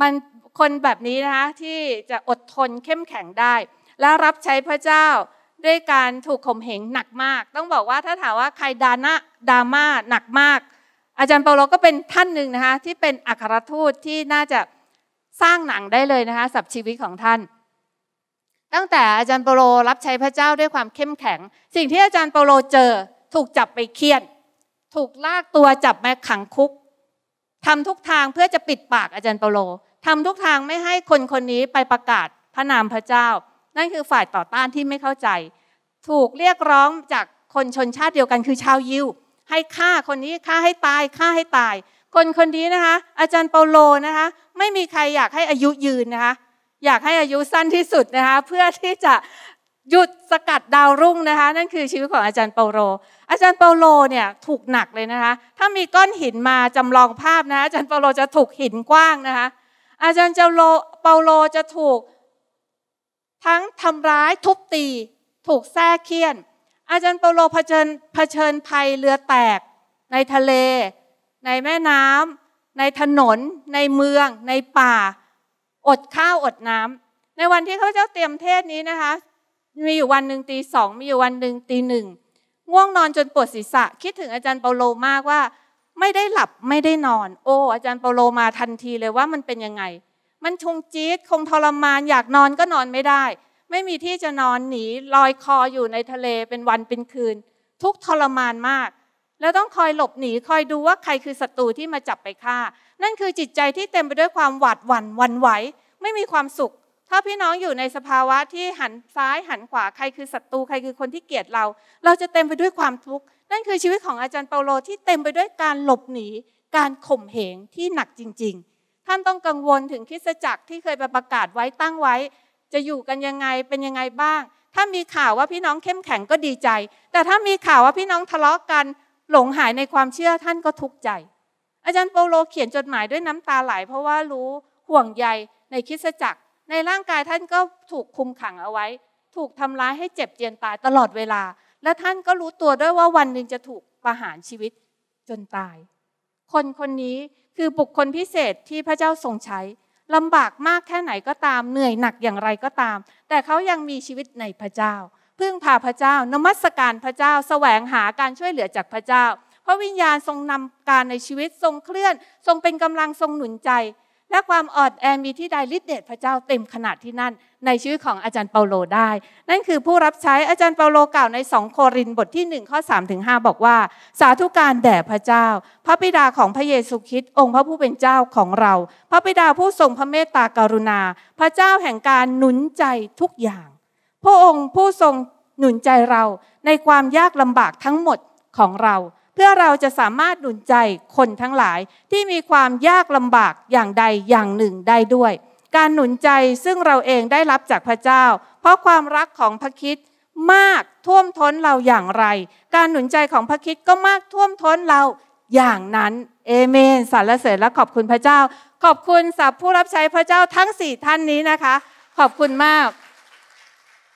มันคนแบบนี้นะคะที่จะอดทนเข้มแข็งได้ และรับใช้พระเจ้าด้วยการถูกข่มเหงหนักมาก ต้องบอกว่าถ้าถามว่าใครดานะดาม่าหนักมาก อาจารย์เปาโลก็เป็นท่านหนึ่งนะคะที่เป็นอัครทูตที่น่าจะสร้างหนังได้เลยนะคะสับชีวิตของท่านตั้งแต่อาจารย์เปโลรับใช้พระเจ้าด้วยความเข้มแข็ง สิ่งที่อาจารย์เปโลเจอ ถูกจับไปเคียน ถูกลากตัวจับมาขังคุกทำทุกทางเพื่อจะปิดปากอาจารย์เปโลทำทุกทางไม่ให้คนคนนี้ไปประกาศพระนามพระเจ้า นั่นคือฝ่ายต่อต้านที่ไม่เข้าใจ ถูกเรียกร้องจากคนชนชาติเดียวกันคือชาวยิวให้ฆ่าคนนี้ฆ่าให้ตายฆ่าให้ตาย คนคนนี้นะคะ อาจารย์เปาโลนะคะ ไม่มีใครอยากให้อายุยืนนะคะอยากให้อายุสั้นที่สุดนะคะเพื่อที่จะหยุดสกัดดาวรุ่งนะคะนั่นคือชีวิตของอาจารย์เปาโลอาจารย์เปาโลเนี่ยถูกหนักเลยนะคะถ้ามีก้อนหินมาจำลองภาพนะอาจารย์เปาโลจะถูกหินกว้างนะคะอาจารย์เปาโลปจะถูกทั้งทำร้ายทุบตีถูกแท้เคียน อาจารย์เปาโลเผชิญเผชิญภัยเรือแตก ในทะเล ในแม่น้ำ ในถนนในเมืองในป่าอดข้าวอดน้ำ ในวันที่ข้าพเจ้าเตรียมเทศนี้นะคะ มีอยู่วันหนึ่งตีสองมีอยู่วันหนึ่งตีหนึ่งง่วงนอนจนปวดศีรษะ คิดถึงอาจารย์เปาโลมากว่า ไม่ได้หลับไม่ได้นอน โอ้อาจารย์เปาโลมาทันทีเลยว่ามันเป็นยังไง มันชงจี๊ดคงทรมานอยากนอนก็นอนไม่ได้ ไม่มีที่จะนอนหนีลอยคออยู่ในทะเลเป็นวันเป็นคืน ทุกทรมานมาก แล้วต้องคอยหลบหนีคอยดูว่าใครคือศัตรูที่มาจับไปฆ่านั่นคือจิตใจที่เต็มไปด้วยความหวาดหวั่นวันไหวไม่มีความสุข ถ้าพี่น้องอยู่ในสภาวะที่หันซ้ายหันขวาใครคือศัตรูใครคือคนที่เกลียดเรา เราจะเต็มไปด้วยความทุกข์นั่นคือชีวิตของอาจารย์เปาโล ที่เต็มไปด้วยการหลบหนีการข่มเหงที่หนักจริงๆท่านต้องกังวลถึงคริสจักรที่เคยไประกาศไว้ตั้งไว้ จะอยู่กันยังไงเป็นยังไงบ้าง ถ้ามีข่าวว่าพี่น้องเข้มแข็งก็ดีใจ แต่ถ้ามีข่าวว่าพี่น้องทะเลาะกกันหลงหายในความเชื่อท่านก็ทุกข์ใจอาจารย์เปโลเขียนจดหมายด้วยน้ำตาไหลเพราะว่ารู้ห่วงใยในคิิสตจักร ในร่างกายท่านก็ถูกคุมขังเอาไว้ ถูกทำร้ายให้เจ็บเจียนตายตลอดเวลา และท่านก็รู้ตัวด้วยว่าวันหนึ่งจะถูกประหารชีวิตจนตาย คนคนนี้คือบุคคลพิเศษที่พระเจ้าทรงใช้ ลำบากมากแค่ไหนก็ตามเหนื่อยหนักอย่างไรก็ตาม แต่เขายังมีชีวิตในพระเจ้า พึ่งพาพระเจ้านมัสการพระเจ้าแสวงหาการช่วยเหลือจากพระเจ้าพระวิญญาณทรงนำการในชีวิตทรงเคลื่อน ทรงเป็นกำลังทรงหนุนใจ และความอดแอมีที่ใดฤทธิเดชพระเจ้าเต็มขนาดที่นั่น ในชื่อของอาจารย์เปาโลได้ นั่นคือผู้รับใช้อาจารย์เปาโลกล่าวในสองโครินบทที่ 1 ข้อ3ถึง5บอกว่า สาธุการแด่พระเจ้า พระบิดาของพระเยซูคริสต์องค์พระผู้เป็นเจ้าของเรา พระบิดาผู้ทรงพระเมตตากรุณา พระเจ้าแห่งการหนุนใจทุกอย่าง พระองค์ผู้ทรงหนุนใจเราในความยากลำบากทั้งหมดของเราพื่อเราจะสามารถหนุนใจคนทั้งหลายที่มีความยากลำบากอย่างใดอย่างหนึ่งได้ด้วย การหนุนใจซึ่งเราเองได้รับจากพระเจ้า เพราะความรักของพระคิดมากท่วมท้นเราอย่างไร การหนุนใจของพระคิดก็มากท่วมท้นเราอย่างนั้นเอเมนสรรเสริญและขอบคุณพระเจ้า ขอบคุณสับผู้รับใช้พระเจ้าทั้งสี่ท่านนี้นะคะ ขอบคุณมาก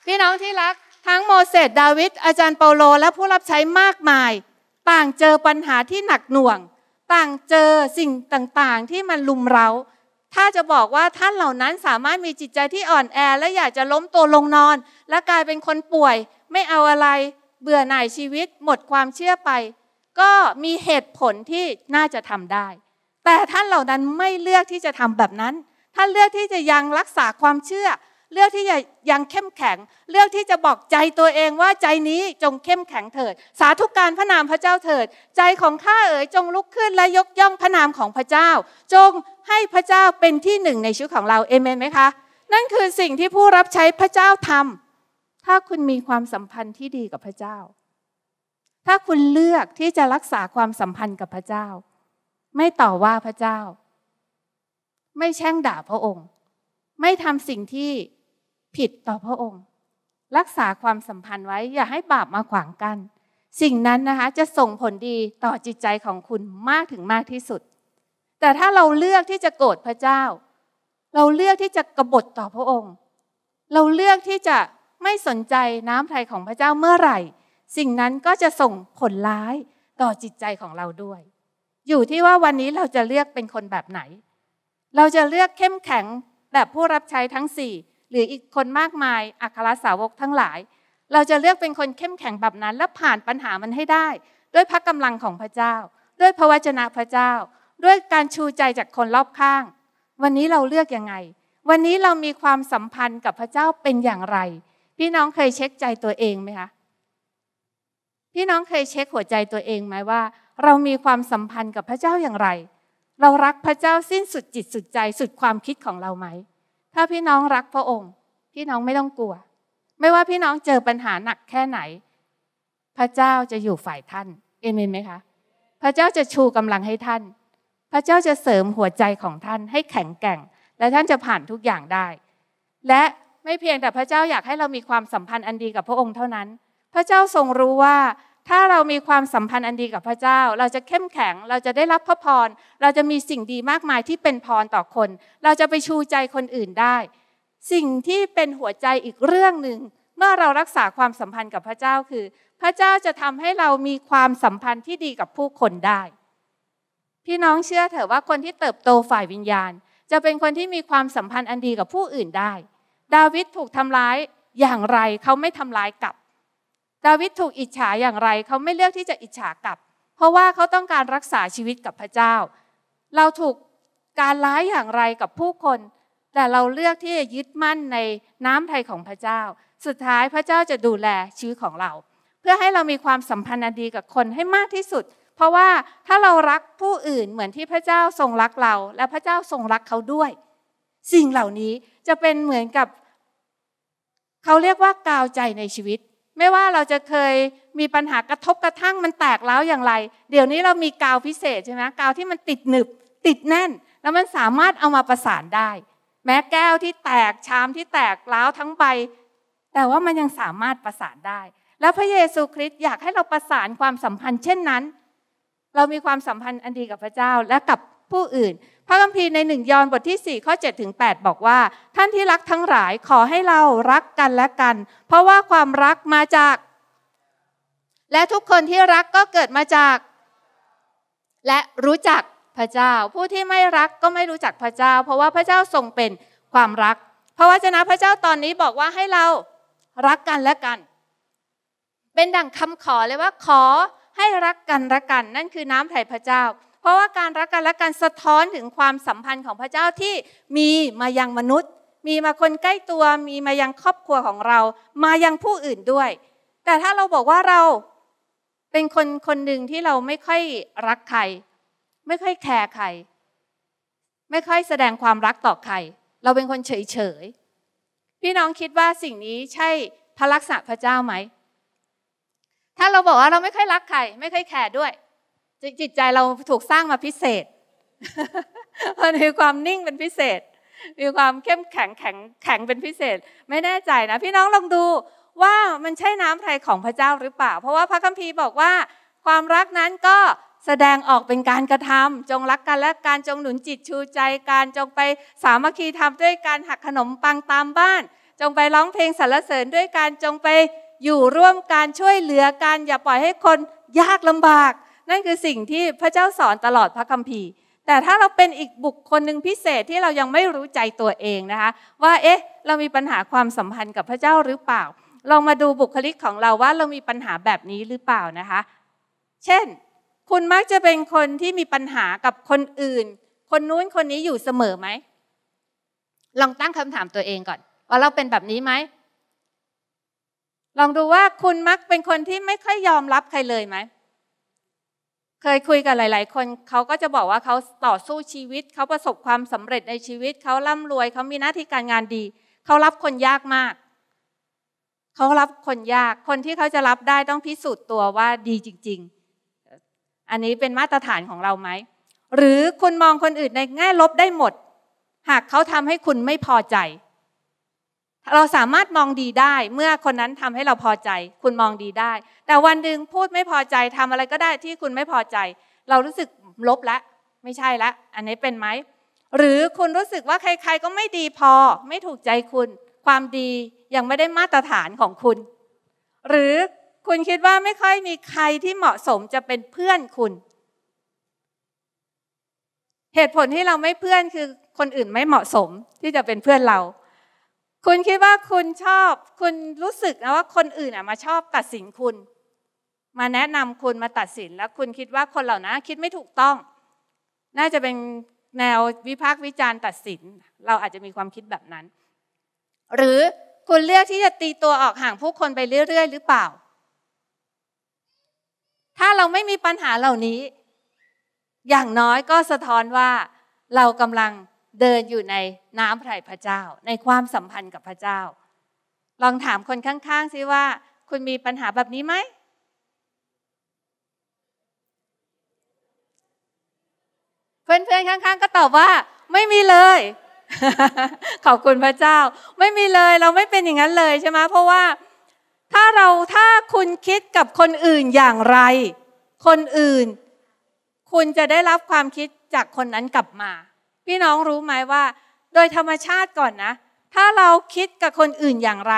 พี่น้องที่รักทั้งโมเสสดาวิดอาจารย์เปาโล และผู้รับใช้มากมายต่างเจอปัญหาที่หนักหน่วง ต่างเจอสิ่งต่างๆที่มันลุมเรา้า ถ้าจะบอกว่าท่านเหล่านั้นสามารถมีจิตใจที่อ่อนแอและอยากจะล้มตัวลงนอน และกลายเป็นคนป่วย ไม่เอาอะไร เบื่อหน่ายชีวิตหมดความเชื่อไป ก็มีเหตุผลที่น่าจะทำได้ แต่ท่านเหล่านั้นไม่เลือกที่จะทำแบบนั้น ท่านเลือกที่จะยังรักษาความเชื่อเลือกที่จะยังเข้มแข็ง เลือกที่จะบอกใจตัวเองว่าใจนี้จงเข้มแข็งเถิด สาธุการพระนามพระเจ้าเถิด ใจของข้าเอ๋ยจงลุกขึ้นและยกย่องพระนามของพระเจ้า จงให้พระเจ้าเป็นที่หนึ่งในชีวิตของเราเอเมนไหมคะนั่นคือสิ่งที่ผู้รับใช้พระเจ้าทำ ถ้าคุณมีความสัมพันธ์ที่ดีกับพระเจ้า ถ้าคุณเลือกที่จะรักษาความสัมพันธ์กับพระเจ้า ไม่ต่อว่าพระเจ้า ไม่แช่งด่าพระองค์ ไม่ทำสิ่งที่ผิดต่อพระองค์ รักษาความสัมพันธ์ไว้อย่าให้บาปมาขวางกัน สิ่งนั้นนะคะจะส่งผลดีต่อจิตใจของคุณมากถึงมากที่สุด แต่ถ้าเราเลือกที่จะโกรธพระเจ้า เราเลือกที่จะกบฏต่อพระองค์ เราเลือกที่จะไม่สนใจน้ำไทยของพระเจ้าเมื่อไหร่ สิ่งนั้นก็จะส่งผลร้ายต่อจิตใจของเราด้วย อยู่ที่ว่าวันนี้เราจะเลือกเป็นคนแบบไหน เราจะเลือกเข้มแข็งแบบผู้รับใช้ทั้งสี่หรืออีกคนมากมายอัครสาวกทั้งหลาย เราจะเลือกเป็นคนเข้มแข็งแบบนั้นและผ่านปัญหามันให้ได้ ด้วยพระกำลังของพระเจ้า ด้วยพระวจนะพระเจ้า ด้วยการชูใจจากคนรอบข้าง วันนี้เราเลือกยังไง วันนี้เรามีความสัมพันธ์กับพระเจ้าเป็นอย่างไร พี่น้องเคยเช็คใจตัวเองไหมคะ พี่น้องเคยเช็คหัวใจตัวเองไหมว่า เรามีความสัมพันธ์กับพระเจ้าอย่างไร เรารักพระเจ้าสิ้นสุดจิตสุดใจสุดความคิดของเราไหมถ้าพี่น้องรักพระองค์ พี่น้องไม่ต้องกลัว ไม่ว่าพี่น้องเจอปัญหาหนักแค่ไหน พระเจ้าจะอยู่ฝ่ายท่านเอเมนไหมคะพระเจ้าจะชูกำลังให้ท่าน พระเจ้าจะเสริมหัวใจของท่านให้แข็งแกร่ง และท่านจะผ่านทุกอย่างได้ และไม่เพียงแต่พระเจ้าอยากให้เรามีความสัมพันธ์อันดีกับพระองค์เท่านั้น พระเจ้าทรงรู้ว่าถ้าเรามีความสัมพันธ์อันดีกับพระเจ้า เราจะเข้มแข็งเราจะได้รับพระพรเราจะมีสิ่งดีมากมายที่เป็นพรต่อคน เราจะไปชูใจคนอื่นได้ สิ่งที่เป็นหัวใจอีกเรื่องหนึ่ง เมื่อเรารักษาความสัมพันธ์กับพระเจ้าคือ พระเจ้าจะทำให้เรามีความสัมพันธ์ที่ดีกับผู้คนได้ พี่น้องเชื่อเถอะว่าคนที่เติบโตฝ่ายวิญญาณ จะเป็นคนที่มีความสัมพันธ์อันดีกับผู้อื่นได้ ดาวิดถูกทำร้ายอย่างไรเขาไม่ทำร้ายกลับดาวิดถูกอิจฉาอย่างไรเขาไม่เลือกที่จะอิจฉากลับ เพราะว่าเขาต้องการรักษาชีวิตกับพระเจ้า เราถูกการร้ายอย่างไรกับผู้คน แต่เราเลือกที่จะยึดมั่นในน้ำไทยของพระเจ้า สุดท้ายพระเจ้าจะดูแลชีวิตของเรา เพื่อให้เรามีความสัมพันธ์ดีกับคนให้มากที่สุด เพราะว่าถ้าเรารักผู้อื่นเหมือนที่พระเจ้าทรงรักเรา และพระเจ้าทรงรักเขาด้วย สิ่งเหล่านี้จะเป็นเหมือนกับ เขาเรียกว่ากาวใจในชีวิตไม่ว่าเราจะเคยมีปัญหากระทบกระทั่งมันแตกแล้วอย่างไร เดี๋ยวนี้เรามีกาวพิเศษใช่ไหมกาวที่มันติดหนึบ ติดแน่น แล้วมันสามารถเอามาประสานได้ แม้แก้วที่แตก ชามที่แตกแล้วทั้งใบแต่ว่ามันยังสามารถประสานได้ แล้วพระเยซูคริสต์อยากให้เราประสานความสัมพันธ์เช่นนั้น เรามีความสัมพันธ์อันดีกับพระเจ้าและกับผู้อื่นพระคัมภีร์ในหนึ่งยอห์นบทที่4ข้อ7ถึง8บอกว่า ท่านที่รักทั้งหลายขอให้เรารักกันและกัน เพราะว่าความรักมาจาก และทุกคนที่รักก็เกิดมาจาก และรู้จักพระเจ้า ผู้ที่ไม่รักก็ไม่รู้จักพระเจ้า เพราะว่าพระเจ้าทรงเป็นความรักพระวจนะพระเจ้าตอนนี้บอกว่าให้เรารักกันและกัน เป็นดั่งคำขอเลยว่าขอให้รักกันและกัน นั่นคือน้ำไถ่พระเจ้าเพราะว่าการรักกันและการสะท้อนถึงความสัมพันธ์ของพระเจ้าที่มีมายังมนุษย์ มีมาคนใกล้ตัว มีมายังครอบครัวของเรามายังผู้อื่นด้วย แต่ถ้าเราบอกว่าเราเป็นคนคนหนึ่งที่เราไม่ค่อยรักใครไม่ค่อยแคร์ใคร ไม่ค่อยแสดงความรักต่อใคร เราเป็นคนเฉยเฉยพี่น้องคิดว่าสิ่งนี้ใช่พระลักษณะพระเจ้าไหมถ้าเราบอกว่าเราไม่ค่อยรักใครไม่ค่อยแคร์ด้วยจิตใจเราถูกสร้างมาพิเศษ มันมีความนิ่งเป็นพิเศษ มีความเข้มแข็งแข็งแข็งเป็นพิเศษ ไม่แน่ใจนะ พี่น้องลองดูว่ามันใช่น้ำไทยของพระเจ้าหรือเปล่า เพราะว่าพระคัมภีร์บอกว่า ความรักนั้นก็แสดงออกเป็นการกระทำ จงรักกันและการจงหนุนจิตชูใจ การจงไปสามัคคีทำด้วยการหักขนมปังตามบ้าน จงไปร้องเพลงสรรเสริญด้วยการจงไปอยู่ร่วมการช่วยเหลือกันอย่าปล่อยให้คนยากลำบากนั่นคือสิ่งที่พระเจ้าสอนตลอดพระคัมภีร์ แต่ถ้าเราเป็นอีกบุคคลหนึ่งพิเศษที่เรายังไม่รู้ใจตัวเองนะคะว่าเอ๊ะ เรามีปัญหาความสัมพันธ์กับพระเจ้าหรือเปล่า ลองมาดูบุคลิกของเราว่าเรามีปัญหาแบบนี้หรือเปล่านะคะ เช่น คุณมักจะเป็นคนที่มีปัญหากับคนอื่น คนนู้นคนนี้อยู่เสมอไหมลองตั้งคำถามตัวเองก่อน ว่าเราเป็นแบบนี้ไหมลองดูว่าคุณมักเป็นคนที่ไม่ค่อยยอมรับใครเลยไหมเคยคุยกับหลาย ๆ คนเขาก็จะบอกว่าเขาต่อสู้ชีวิตเขาประสบความสำเร็จในชีวิต เขาร่ำรวยเขามีหน้าที่การงานดี เขารับคนยากมากเขารับคนยากคนที่เขาจะรับได้ต้องพิสูจน์ตัวว่าดีจริง ๆ อันนี้เป็นมาตรฐานของเราไหม หรือคุณมองคนอื่นในแง่ลบได้หมด หากเขาทำให้คุณไม่พอใจเราสามารถมองดีได้เมื่อคนนั้นทำให้เราพอใจ คุณมองดีได้ แต่วันหนึ่งพูดไม่พอใจทำอะไรก็ได้ที่คุณไม่พอใจ เรารู้สึกลบละ ไม่ใช่ละ อันนี้เป็นไหม หรือคุณรู้สึกว่าใครๆก็ไม่ดีพอไม่ถูกใจคุณ ความดียังไม่ได้มาตรฐานของคุณ หรือคุณคิดว่าไม่ค่อยมีใครที่เหมาะสมจะเป็นเพื่อนคุณ เหตุผลที่เราไม่เพื่อนคือคนอื่นไม่เหมาะสมที่จะเป็นเพื่อนเราคุณคิดว่าคุณชอบคุณรู้สึก นะว่าคนอื่นมาชอบตัดสินคุณ มาแนะนำคุณมาตัดสินแล้วคุณคิดว่าคนเหล่านั้นคิดไม่ถูกต้อง น่าจะเป็นแนววิพากษ์วิจารณ์ตัดสิน เราอาจจะมีความคิดแบบนั้น หรือคุณเลือกที่จะตีตัวออกห่างผู้คนไปเรื่อยๆ หรือเปล่า ถ้าเราไม่มีปัญหาเหล่านี้ อย่างน้อยก็สะท้อนว่าเรากำลังเดินอยู่ในน้ำพระพระเจ้า ในความสัมพันธ์กับพระเจ้า ลองถามคนข้างๆสิว่าคุณมีปัญหาแบบนี้ไหมเพื่อนๆข้างๆก็ตอบว่า ไม่มีเลย ขอบคุณพระเจ้า ไม่มีเลย เราไม่เป็นอย่างนั้นเลยใช่ไหมเพราะว่า ถ้าเราถ้าคุณคิดกับคนอื่นอย่างไร คนอื่น คุณจะได้รับความคิดจากคนนั้นกลับมาพี่น้องรู้ไหม ว่า โดยธรรมชาติก่อนนะ ถ้าเราคิดกับคนอื่นอย่างไร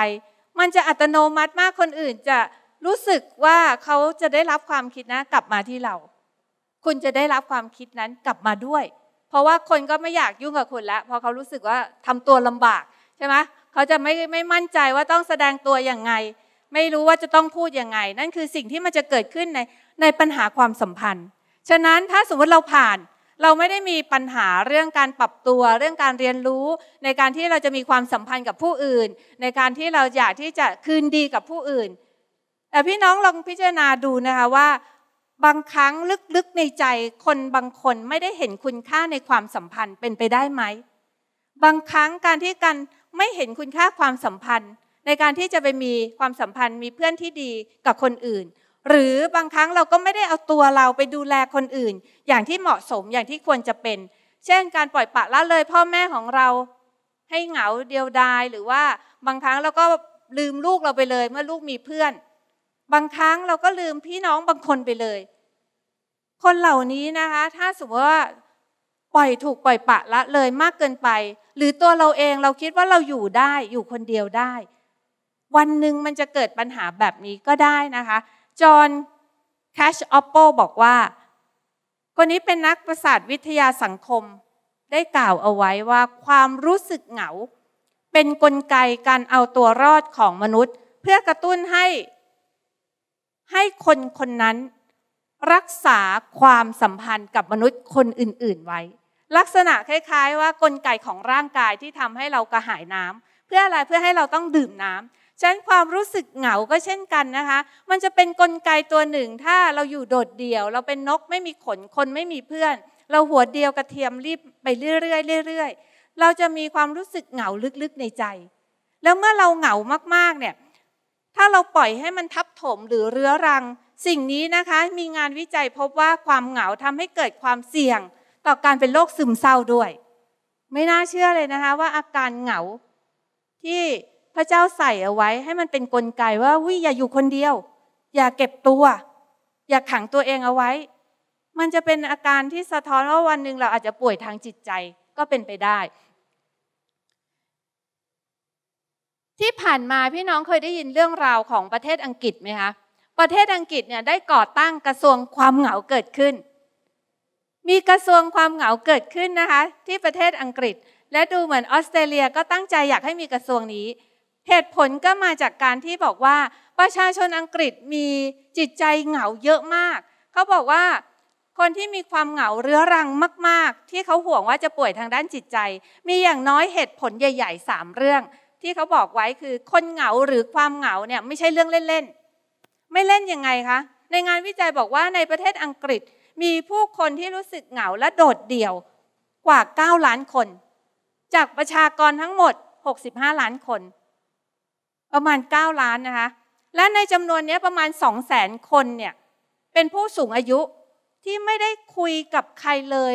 มันจะอัตโนมัติมากคนอื่นจะรู้สึกว่าเขาจะได้รับความคิดนะกลับมาที่เรา คุณจะได้รับความคิดนั้นกลับมาด้วย เพราะว่าคนก็ไม่อยากยุ่งกับคุณแล้วพอเขารู้สึกว่าทำตัวลำบากใช่ไหมเขาจะไม่ไม่มั่นใจว่าต้องแสดงตัวอย่างไงไม่รู้ว่าจะต้องพูดยังไง นั่นคือสิ่งที่มันจะเกิดขึ้นในในปัญหาความสัมพันธ์ฉะนั้นถ้าสมมติเราผ่านเราไม่ได้มีปัญหาเรื่องการปรับตัวเรื่องการเรียนรู้ ในการที่เราจะมีความสัมพันธ์กับผู้อื่น ในการที่เราอยากที่จะคืนดีกับผู้อื่น แต่พี่น้องลองพิจารณาดูนะคะว่าบางครั้งลึกๆในใจคนบางคนไม่ได้เห็นคุณค่าในความสัมพันธ์เป็นไปได้ไหม บางครั้งการที่กันไม่เห็นคุณค่าความสัมพันธ์ ในการที่จะไปมีความสัมพันธ์มีเพื่อนที่ดีกับคนอื่นหรือบางครั้งเราก็ไม่ได้เอาตัวเราไปดูแลคนอื่น อย่างที่เหมาะสมอย่างที่ควรจะเป็น เช่นการปล่อยปะละเลยพ่อแม่ของเราให้เหงาเดียวดายหรือว่าบางครั้งเราก็ลืมลูกเราไปเลย เมื่อลูกมีเพื่อน บางครั้งเราก็ลืมพี่น้องบางคนไปเลย คนเหล่านี้นะคะ ถ้าสมมติว่าปล่อยถูกปล่อยปะละเลยมากเกินไป หรือตัวเราเองเราคิดว่าเราอยู่ได้อยู่คนเดียวได้ วันหนึ่งมันจะเกิดปัญหาแบบนี้ก็ได้นะคะจอห์นแคชออปโปบอกว่า คนนี้เป็นนักประสาทวิทยาสังคม ได้กล่าวเอาไว้ว่าความรู้สึกเหงา เป็นนกลไกการเอาตัวรอดของมนุษย์ เพื่อกระตุ้นให้ ให้คนคนนั้น รักษาความสัมพันธ์กับมนุษย์คนอื่นๆไว้ ลักษณะคล้ายๆ ว่ากลไกของร่างกายที่ทำให้เรากระหายน้ำเพื่ออะไรเพื่อให้เราต้องดื่มน้ำฉะนั้นความรู้สึกเหงาก็เช่นกันนะคะ มันจะเป็นนกลไกตัวหนึ่งถ้าเราอยู่โดดเดี่ยว เราเป็นนกไม่มีขนคนไม่มีเพื่อน เราหัวเดียวกระเทียมรีบไปเรื่อยๆเรื่อยๆเราจะมีความรู้สึกเหงาลึกๆในใจ แล้วเมื่อเราเหงามากๆเนี่ย ถ้าเราปล่อยให้มันทับถมหรือเรื้อรัง สิ่งนี้นะคะมีงานวิจัยพบว่าความเหงาทำให้เกิดความเสี่ยง ต่อการเป็นโรคซึมเศร้าด้วย ไม่น่าเชื่อเลยนะคะ ว่าอาการเหงาที่พระเจ้าใส่เอาไว้ให้มันเป็นนกลไกว่าวิอย่าอยู่คนเดียว อย่าเก็บตัว อย่าขังตัวเองเอาไว้ มันจะเป็นอาการที่สะท้อนว่าวันหนึ่งเราอาจจะป่วยทางจิตใจก็เป็นไปได้ ที่ผ่านมาพี่น้องเคยได้ยินเรื่องราวของประเทศอังกฤษไหมคะประเทศอังกฤษเนี่ยได้ก่อตั้งกระทรวงความเหงาเกิดขึ้น มีกระทรวงความเหงาเกิดขึ้นนะคะที่ประเทศอังกฤษ และดูเหมือนออสเตรเลียก็ตั้งใจอยากให้มีกระทรวงนี้เหตุผลก็มาจากการที่บอกว่าประชาชนอังกฤษมีจิตใจเหงาเยอะมาก เขาบอกว่าคนที่มีความเหงาเรื้อรังมาก ๆ ที่เขาห่วงว่าจะป่วยทางด้านจิตใจ มีอย่างน้อยเหตุผลใหญ่ๆสามเรื่อง ที่เขาบอกไว้คือคนเหงาหรือความเหงาเนี่ยไม่ใช่เรื่องเล่นๆ ไม่เล่นยังไงคะ ในงานวิจัยบอกว่าในประเทศอังกฤษมีผู้คนที่รู้สึกเหงาและโดดเดี่ยวกว่า9ล้านคนจากประชากรทั้งหมด 65 ล้านคนประมาณ 9 ล้านนะคะ และในจำนวนนี้ประมาณ 2 0 0แสนคนเนี่ยเป็นผู้สูงอายุที่ไม่ได้คุยกับใครเลย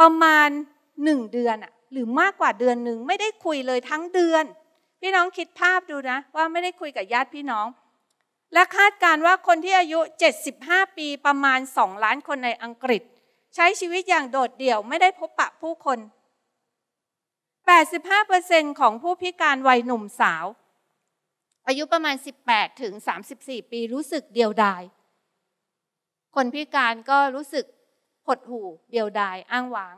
ประมาณ 1 เดือนอะหรือมากกว่าเดือนหนึ่งไม่ได้คุยเลยทั้งเดือน พี่น้องคิดภาพดูนะว่าไม่ได้คุยกับญาติพี่น้อง และคาดการว่าคนที่อายุ 75 ปีประมาณ 2 ล้านคนในอังกฤษ ใช้ชีวิตอย่างโดดเดี่ยวไม่ได้พบปะผู้คน85%ของผู้พิการวัยหนุ่มสาวอายุประมาณ 18 ถึง 34 ปี รู้สึกเดียวดาย คนพิการก็รู้สึกหดหู่เดียวดาย อ้างว้าง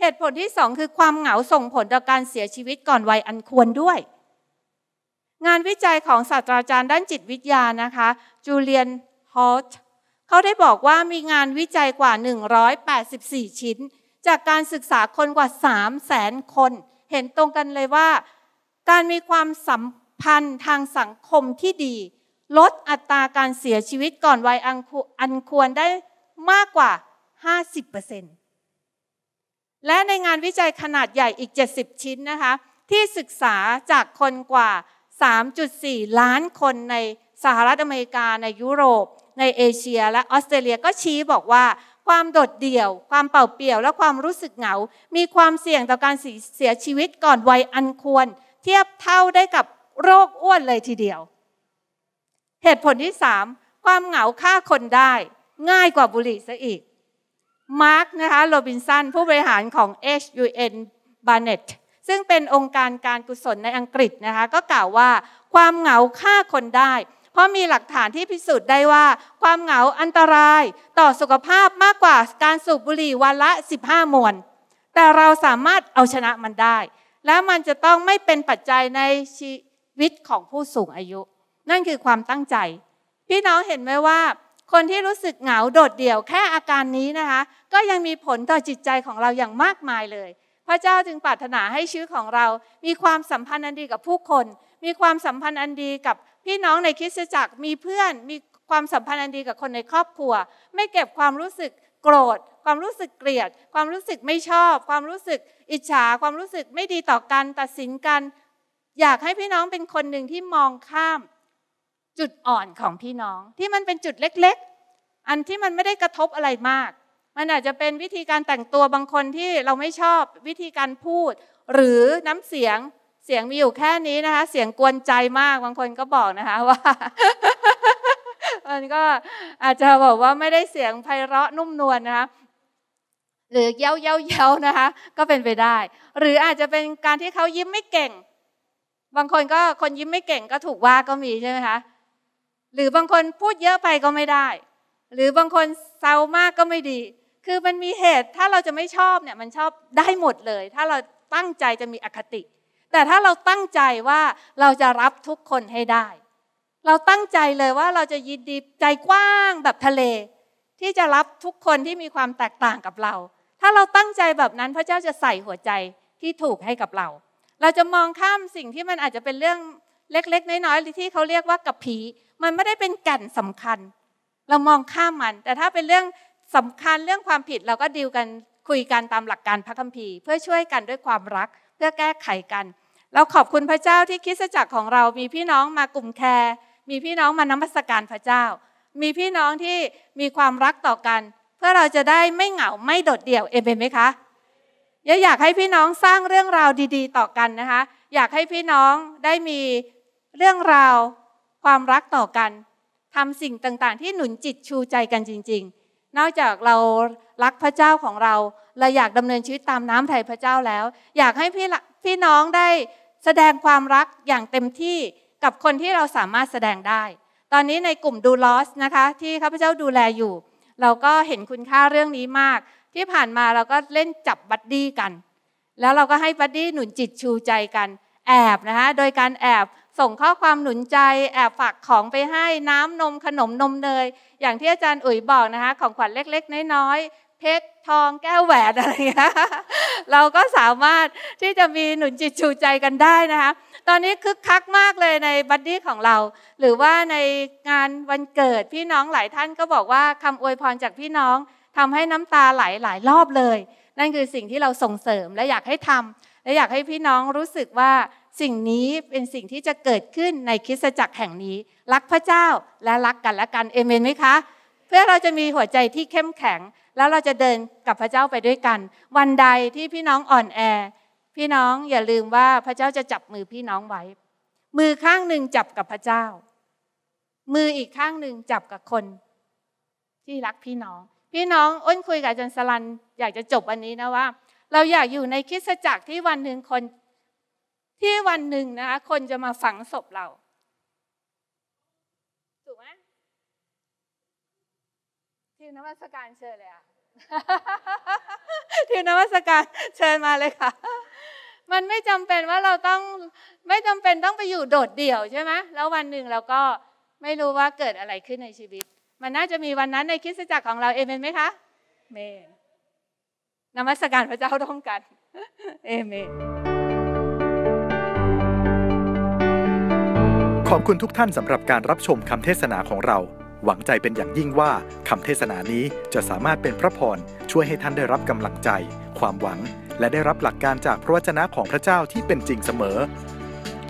เหตุผลที่สองคือความเหงาส่งผลต่อการเสียชีวิตก่อนวัยอันควรด้วย งานวิจัยของศาสตราจารย์ด้านจิตวิทยานะคะ จูเลียน ฮอตเขาได้บอกว่ามีงานวิจัยกว่า 184 ชิ้น จากการศึกษาคนกว่า 3 0 0 0 0 0 คน เห็นตรงกันเลยว่า การมีความสัมพันธ์ทางสังคมที่ดีลดอัตราการเสียชีวิตก่อนวัยอันควรได้มากกว่า 50%และในงานวิจัยขนาดใหญ่อีก 70 ชิ้นนะคะที่ศึกษาจากคนกว่า 3.4 ล้านคนในสหรัฐอเมริกา ในยุโรป ในเอเชีย และออสเตรเลียก็ชี้บอกว่า ความโดดเดี่ยว ความเป่าเปี่ยวและความรู้สึกเหงา มีความเสี่ยงต่อการเสียชีวิตก่อนวัยอันควรเทียบเท่าได้กับโรคอ้วนเลยทีเดียว เหตุผลที่สามความเหงาฆ่าคนได้ ง่ายกว่าบุหรี่ซะอีก มาร์กนะคะ โรบินสัน ผู้บริหารของ HUN Barnett ซึ่งเป็นองค์การการกุศลในอังกฤษนะคะ ก็กล่าวว่า ความเหงาฆ่าคนได้ เพราะมีหลักฐานที่พิสูจน์ได้ว่า ความเหงาอันตรายต่อสุขภาพมากกว่าการสูบบุหรี่วันละ 15 มวน แต่เราสามารถเอาชนะมันได้ และมันจะต้องไม่เป็นปัจจัยในวิตของผู้สูงอายุ นั่นคือความตั้งใจ พี่น้องเห็นไหมว่า คนที่รู้สึกเหงาโดดเดี่ยวแค่อาการนี้นะคะ ก็ยังมีผลต่อจิตใจของเราอย่างมากมายเลย พระเจ้าจึงปรารถนาให้ชีวิตของเรา มีความสัมพันธ์อันดีกับผู้คน มีความสัมพันธ์อันดีกับพี่น้องในคริสตจักรมีเพื่อนมีความสัมพันธ์อันดีกับคนในครอบครัว ไม่เก็บความรู้สึกโกรธ ความรู้สึกเกลียด ความรู้สึกไม่ชอบ ความรู้สึกอิจฉา ความรู้สึกไม่ดีต่อกันตัดสินกันอยากให้พี่น้องเป็นคนหนึ่งที่มองข้ามจุดอ่อนของพี่น้องที่มันเป็นจุดเล็กๆ อันที่มันไม่ได้กระทบอะไรมาก มันอาจจะเป็นวิธีการแต่งตัวบางคนที่เราไม่ชอบวิธีการพูดหรือน้ำเสียงเสียงมีอยู่แค่นี้นะคะ เสียงกวนใจมากบางคนก็บอกนะคะว่ามันก็อาจจะบอกว่าไม่ได้เสียงไพเราะนุ่มนวลนนะคะหรือเย้าเย้าเย้านะคะ ก็เป็นไปได้ หรืออาจจะเป็นการที่เขายิ้มไม่เก่งบางคนก็คนยิ้มไม่เก่งก็ถูกว่าก็มีใช่ไหมคะหรือบางคนพูดเยอะไปก็ไม่ได้ หรือบางคนเซามากก็ไม่ดี คือมันมีเหตุถ้าเราจะไม่ชอบเนี่ย มันชอบได้หมดเลย ถ้าเราตั้งใจจะมีอคติ แต่ถ้าเราตั้งใจว่าเราจะรับทุกคนให้ได้ เราตั้งใจเลยว่าเราจะยินดีใจกว้างแบบทะเล ที่จะรับทุกคนที่มีความแตกต่างกับเรา ถ้าเราตั้งใจแบบนั้นพระเจ้าจะใส่หัวใจที่ถูกให้กับเราเราจะมองข้ามสิ่งที่มันอาจจะเป็นเรื่องเล็กๆน้อยๆที่เขาเรียกว่ากับผี มันไม่ได้เป็นแก่นสำคัญ เรามองข้ามมัน แต่ถ้าเป็นเรื่องสำคัญเรื่องความผิดเราก็ดีลกันคุยกันตามหลักการพระคัมภีร์เพื่อช่วยกันด้วยความรักเพื่อแก้ไขกันเราขอบคุณพระเจ้าที่คิสจักรของเรา มีพี่น้องมากลุ่มแคร์มีพี่น้องมานมัสการพระเจ้า มีพี่น้องที่มีความรักต่อกัน เพื่อเราจะได้ไม่เหงาไม่โดดเดี่ยวเอเมนไหมคะยอยากให้พี่น้องสร้างเรื่องราวดีๆ ต่อกันนะคะ อยากให้พี่น้องได้มีเรื่องราวความรักต่อกัน ทำสิ่งต่างๆ ที่หนุนจิตชูใจกันจริง ๆ นอกจากเรารักพระเจ้าของเราเราอยากดำเนินชีวิตตามน้ำไทยพระเจ้าแล้ว อยากให้พี่พี่น้องได้แสดงความรักอย่างเต็มที่กับคนที่เราสามารถแสดงได้ ตอนนี้ในกลุ่มดูลอสนะคะ ที่ข้าพเจ้าดูแลอยู่ เราก็เห็นคุณค่าเรื่องนี้มากที่ผ่านมาเราก็เล่นจับบัดดี้กัน แล้วเราก็ให้บัดดี้หนุนจิตชูใจกันแอบนะคะโดยการแอบส่งข้อความหนุนใจ แอบฝากของไปให้น้ำนมขนมนมเนยอย่างที่อาจารย์อุ๋ยบอกนะคะของขวัญเล็กๆน้อยๆเพชรทองแก้วแหวนอะไรเงี้ยเราก็สามารถที่จะมีหนุนจิตชูใจกันได้นะคะตอนนี้คึกคักมากเลยในบัดดี้ของเรา หรือว่าในงานวันเกิดพี่น้องหลายท่านก็บอกว่าคำอวยพรจากพี่น้องทำให้น้ำตาไหลหลายรอบเลย นั่นคือสิ่งที่เราส่งเสริมและอยากให้ทำ และอยากให้พี่น้องรู้สึกว่าสิ่งนี้เป็นสิ่งที่จะเกิดขึ้นในคริสตจักรแห่งนี้ รักพระเจ้าและรักกันและกัน เอเมนไหมคะ เพื่อเราจะมีหัวใจที่เข้มแข็งแล้วเราจะเดินกับพระเจ้าไปด้วยกัน วันใดที่พี่น้องอ่อนแอ พี่น้องอย่าลืมว่าพระเจ้าจะจับมือพี่น้องไว้ มือข้างหนึ่งจับกับพระเจ้า มืออีกข้างหนึ่งจับกับคน ที่รักพี่น้องพี่น้องอ้นคุยกับจันสลันอยากจะจบวันนี้นะว่า เราอยากอยู่ในคิสจักรที่วันหนึ่งคนที่วันหนึ่งนะคะคนจะมาฝังศพเราถูกไหมทีมนวัตการเชิญเลยอะทีมนวัตการเชิญมาเลยค่ะมันไม่จำเป็นว่าเราต้องไม่จำเป็นต้องไปอยู่โดดเดี่ยวใช่ไหมแล้ววันหนึ่งเราก็ไม่รู้ว่าเกิดอะไรขึ้นในชีวิตมันน่าจะมีวันนั้นในคริสตจักรของเราเอเมนไหมคะ เมนนมัสการพระเจ้าร่วมกัน เอเมน ขอบคุณทุกท่านสำหรับการรับชมคำเทศนาของเรา หวังใจเป็นอย่างยิ่งว่าคำเทศนานี้จะสามารถเป็นพระพร ช่วยให้ท่านได้รับกำลังใจ ความหวัง และได้รับหลักการจากพระวจนะของพระเจ้าที่เป็นจริงเสมอ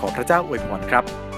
ขอพระเจ้าอวยพรครับ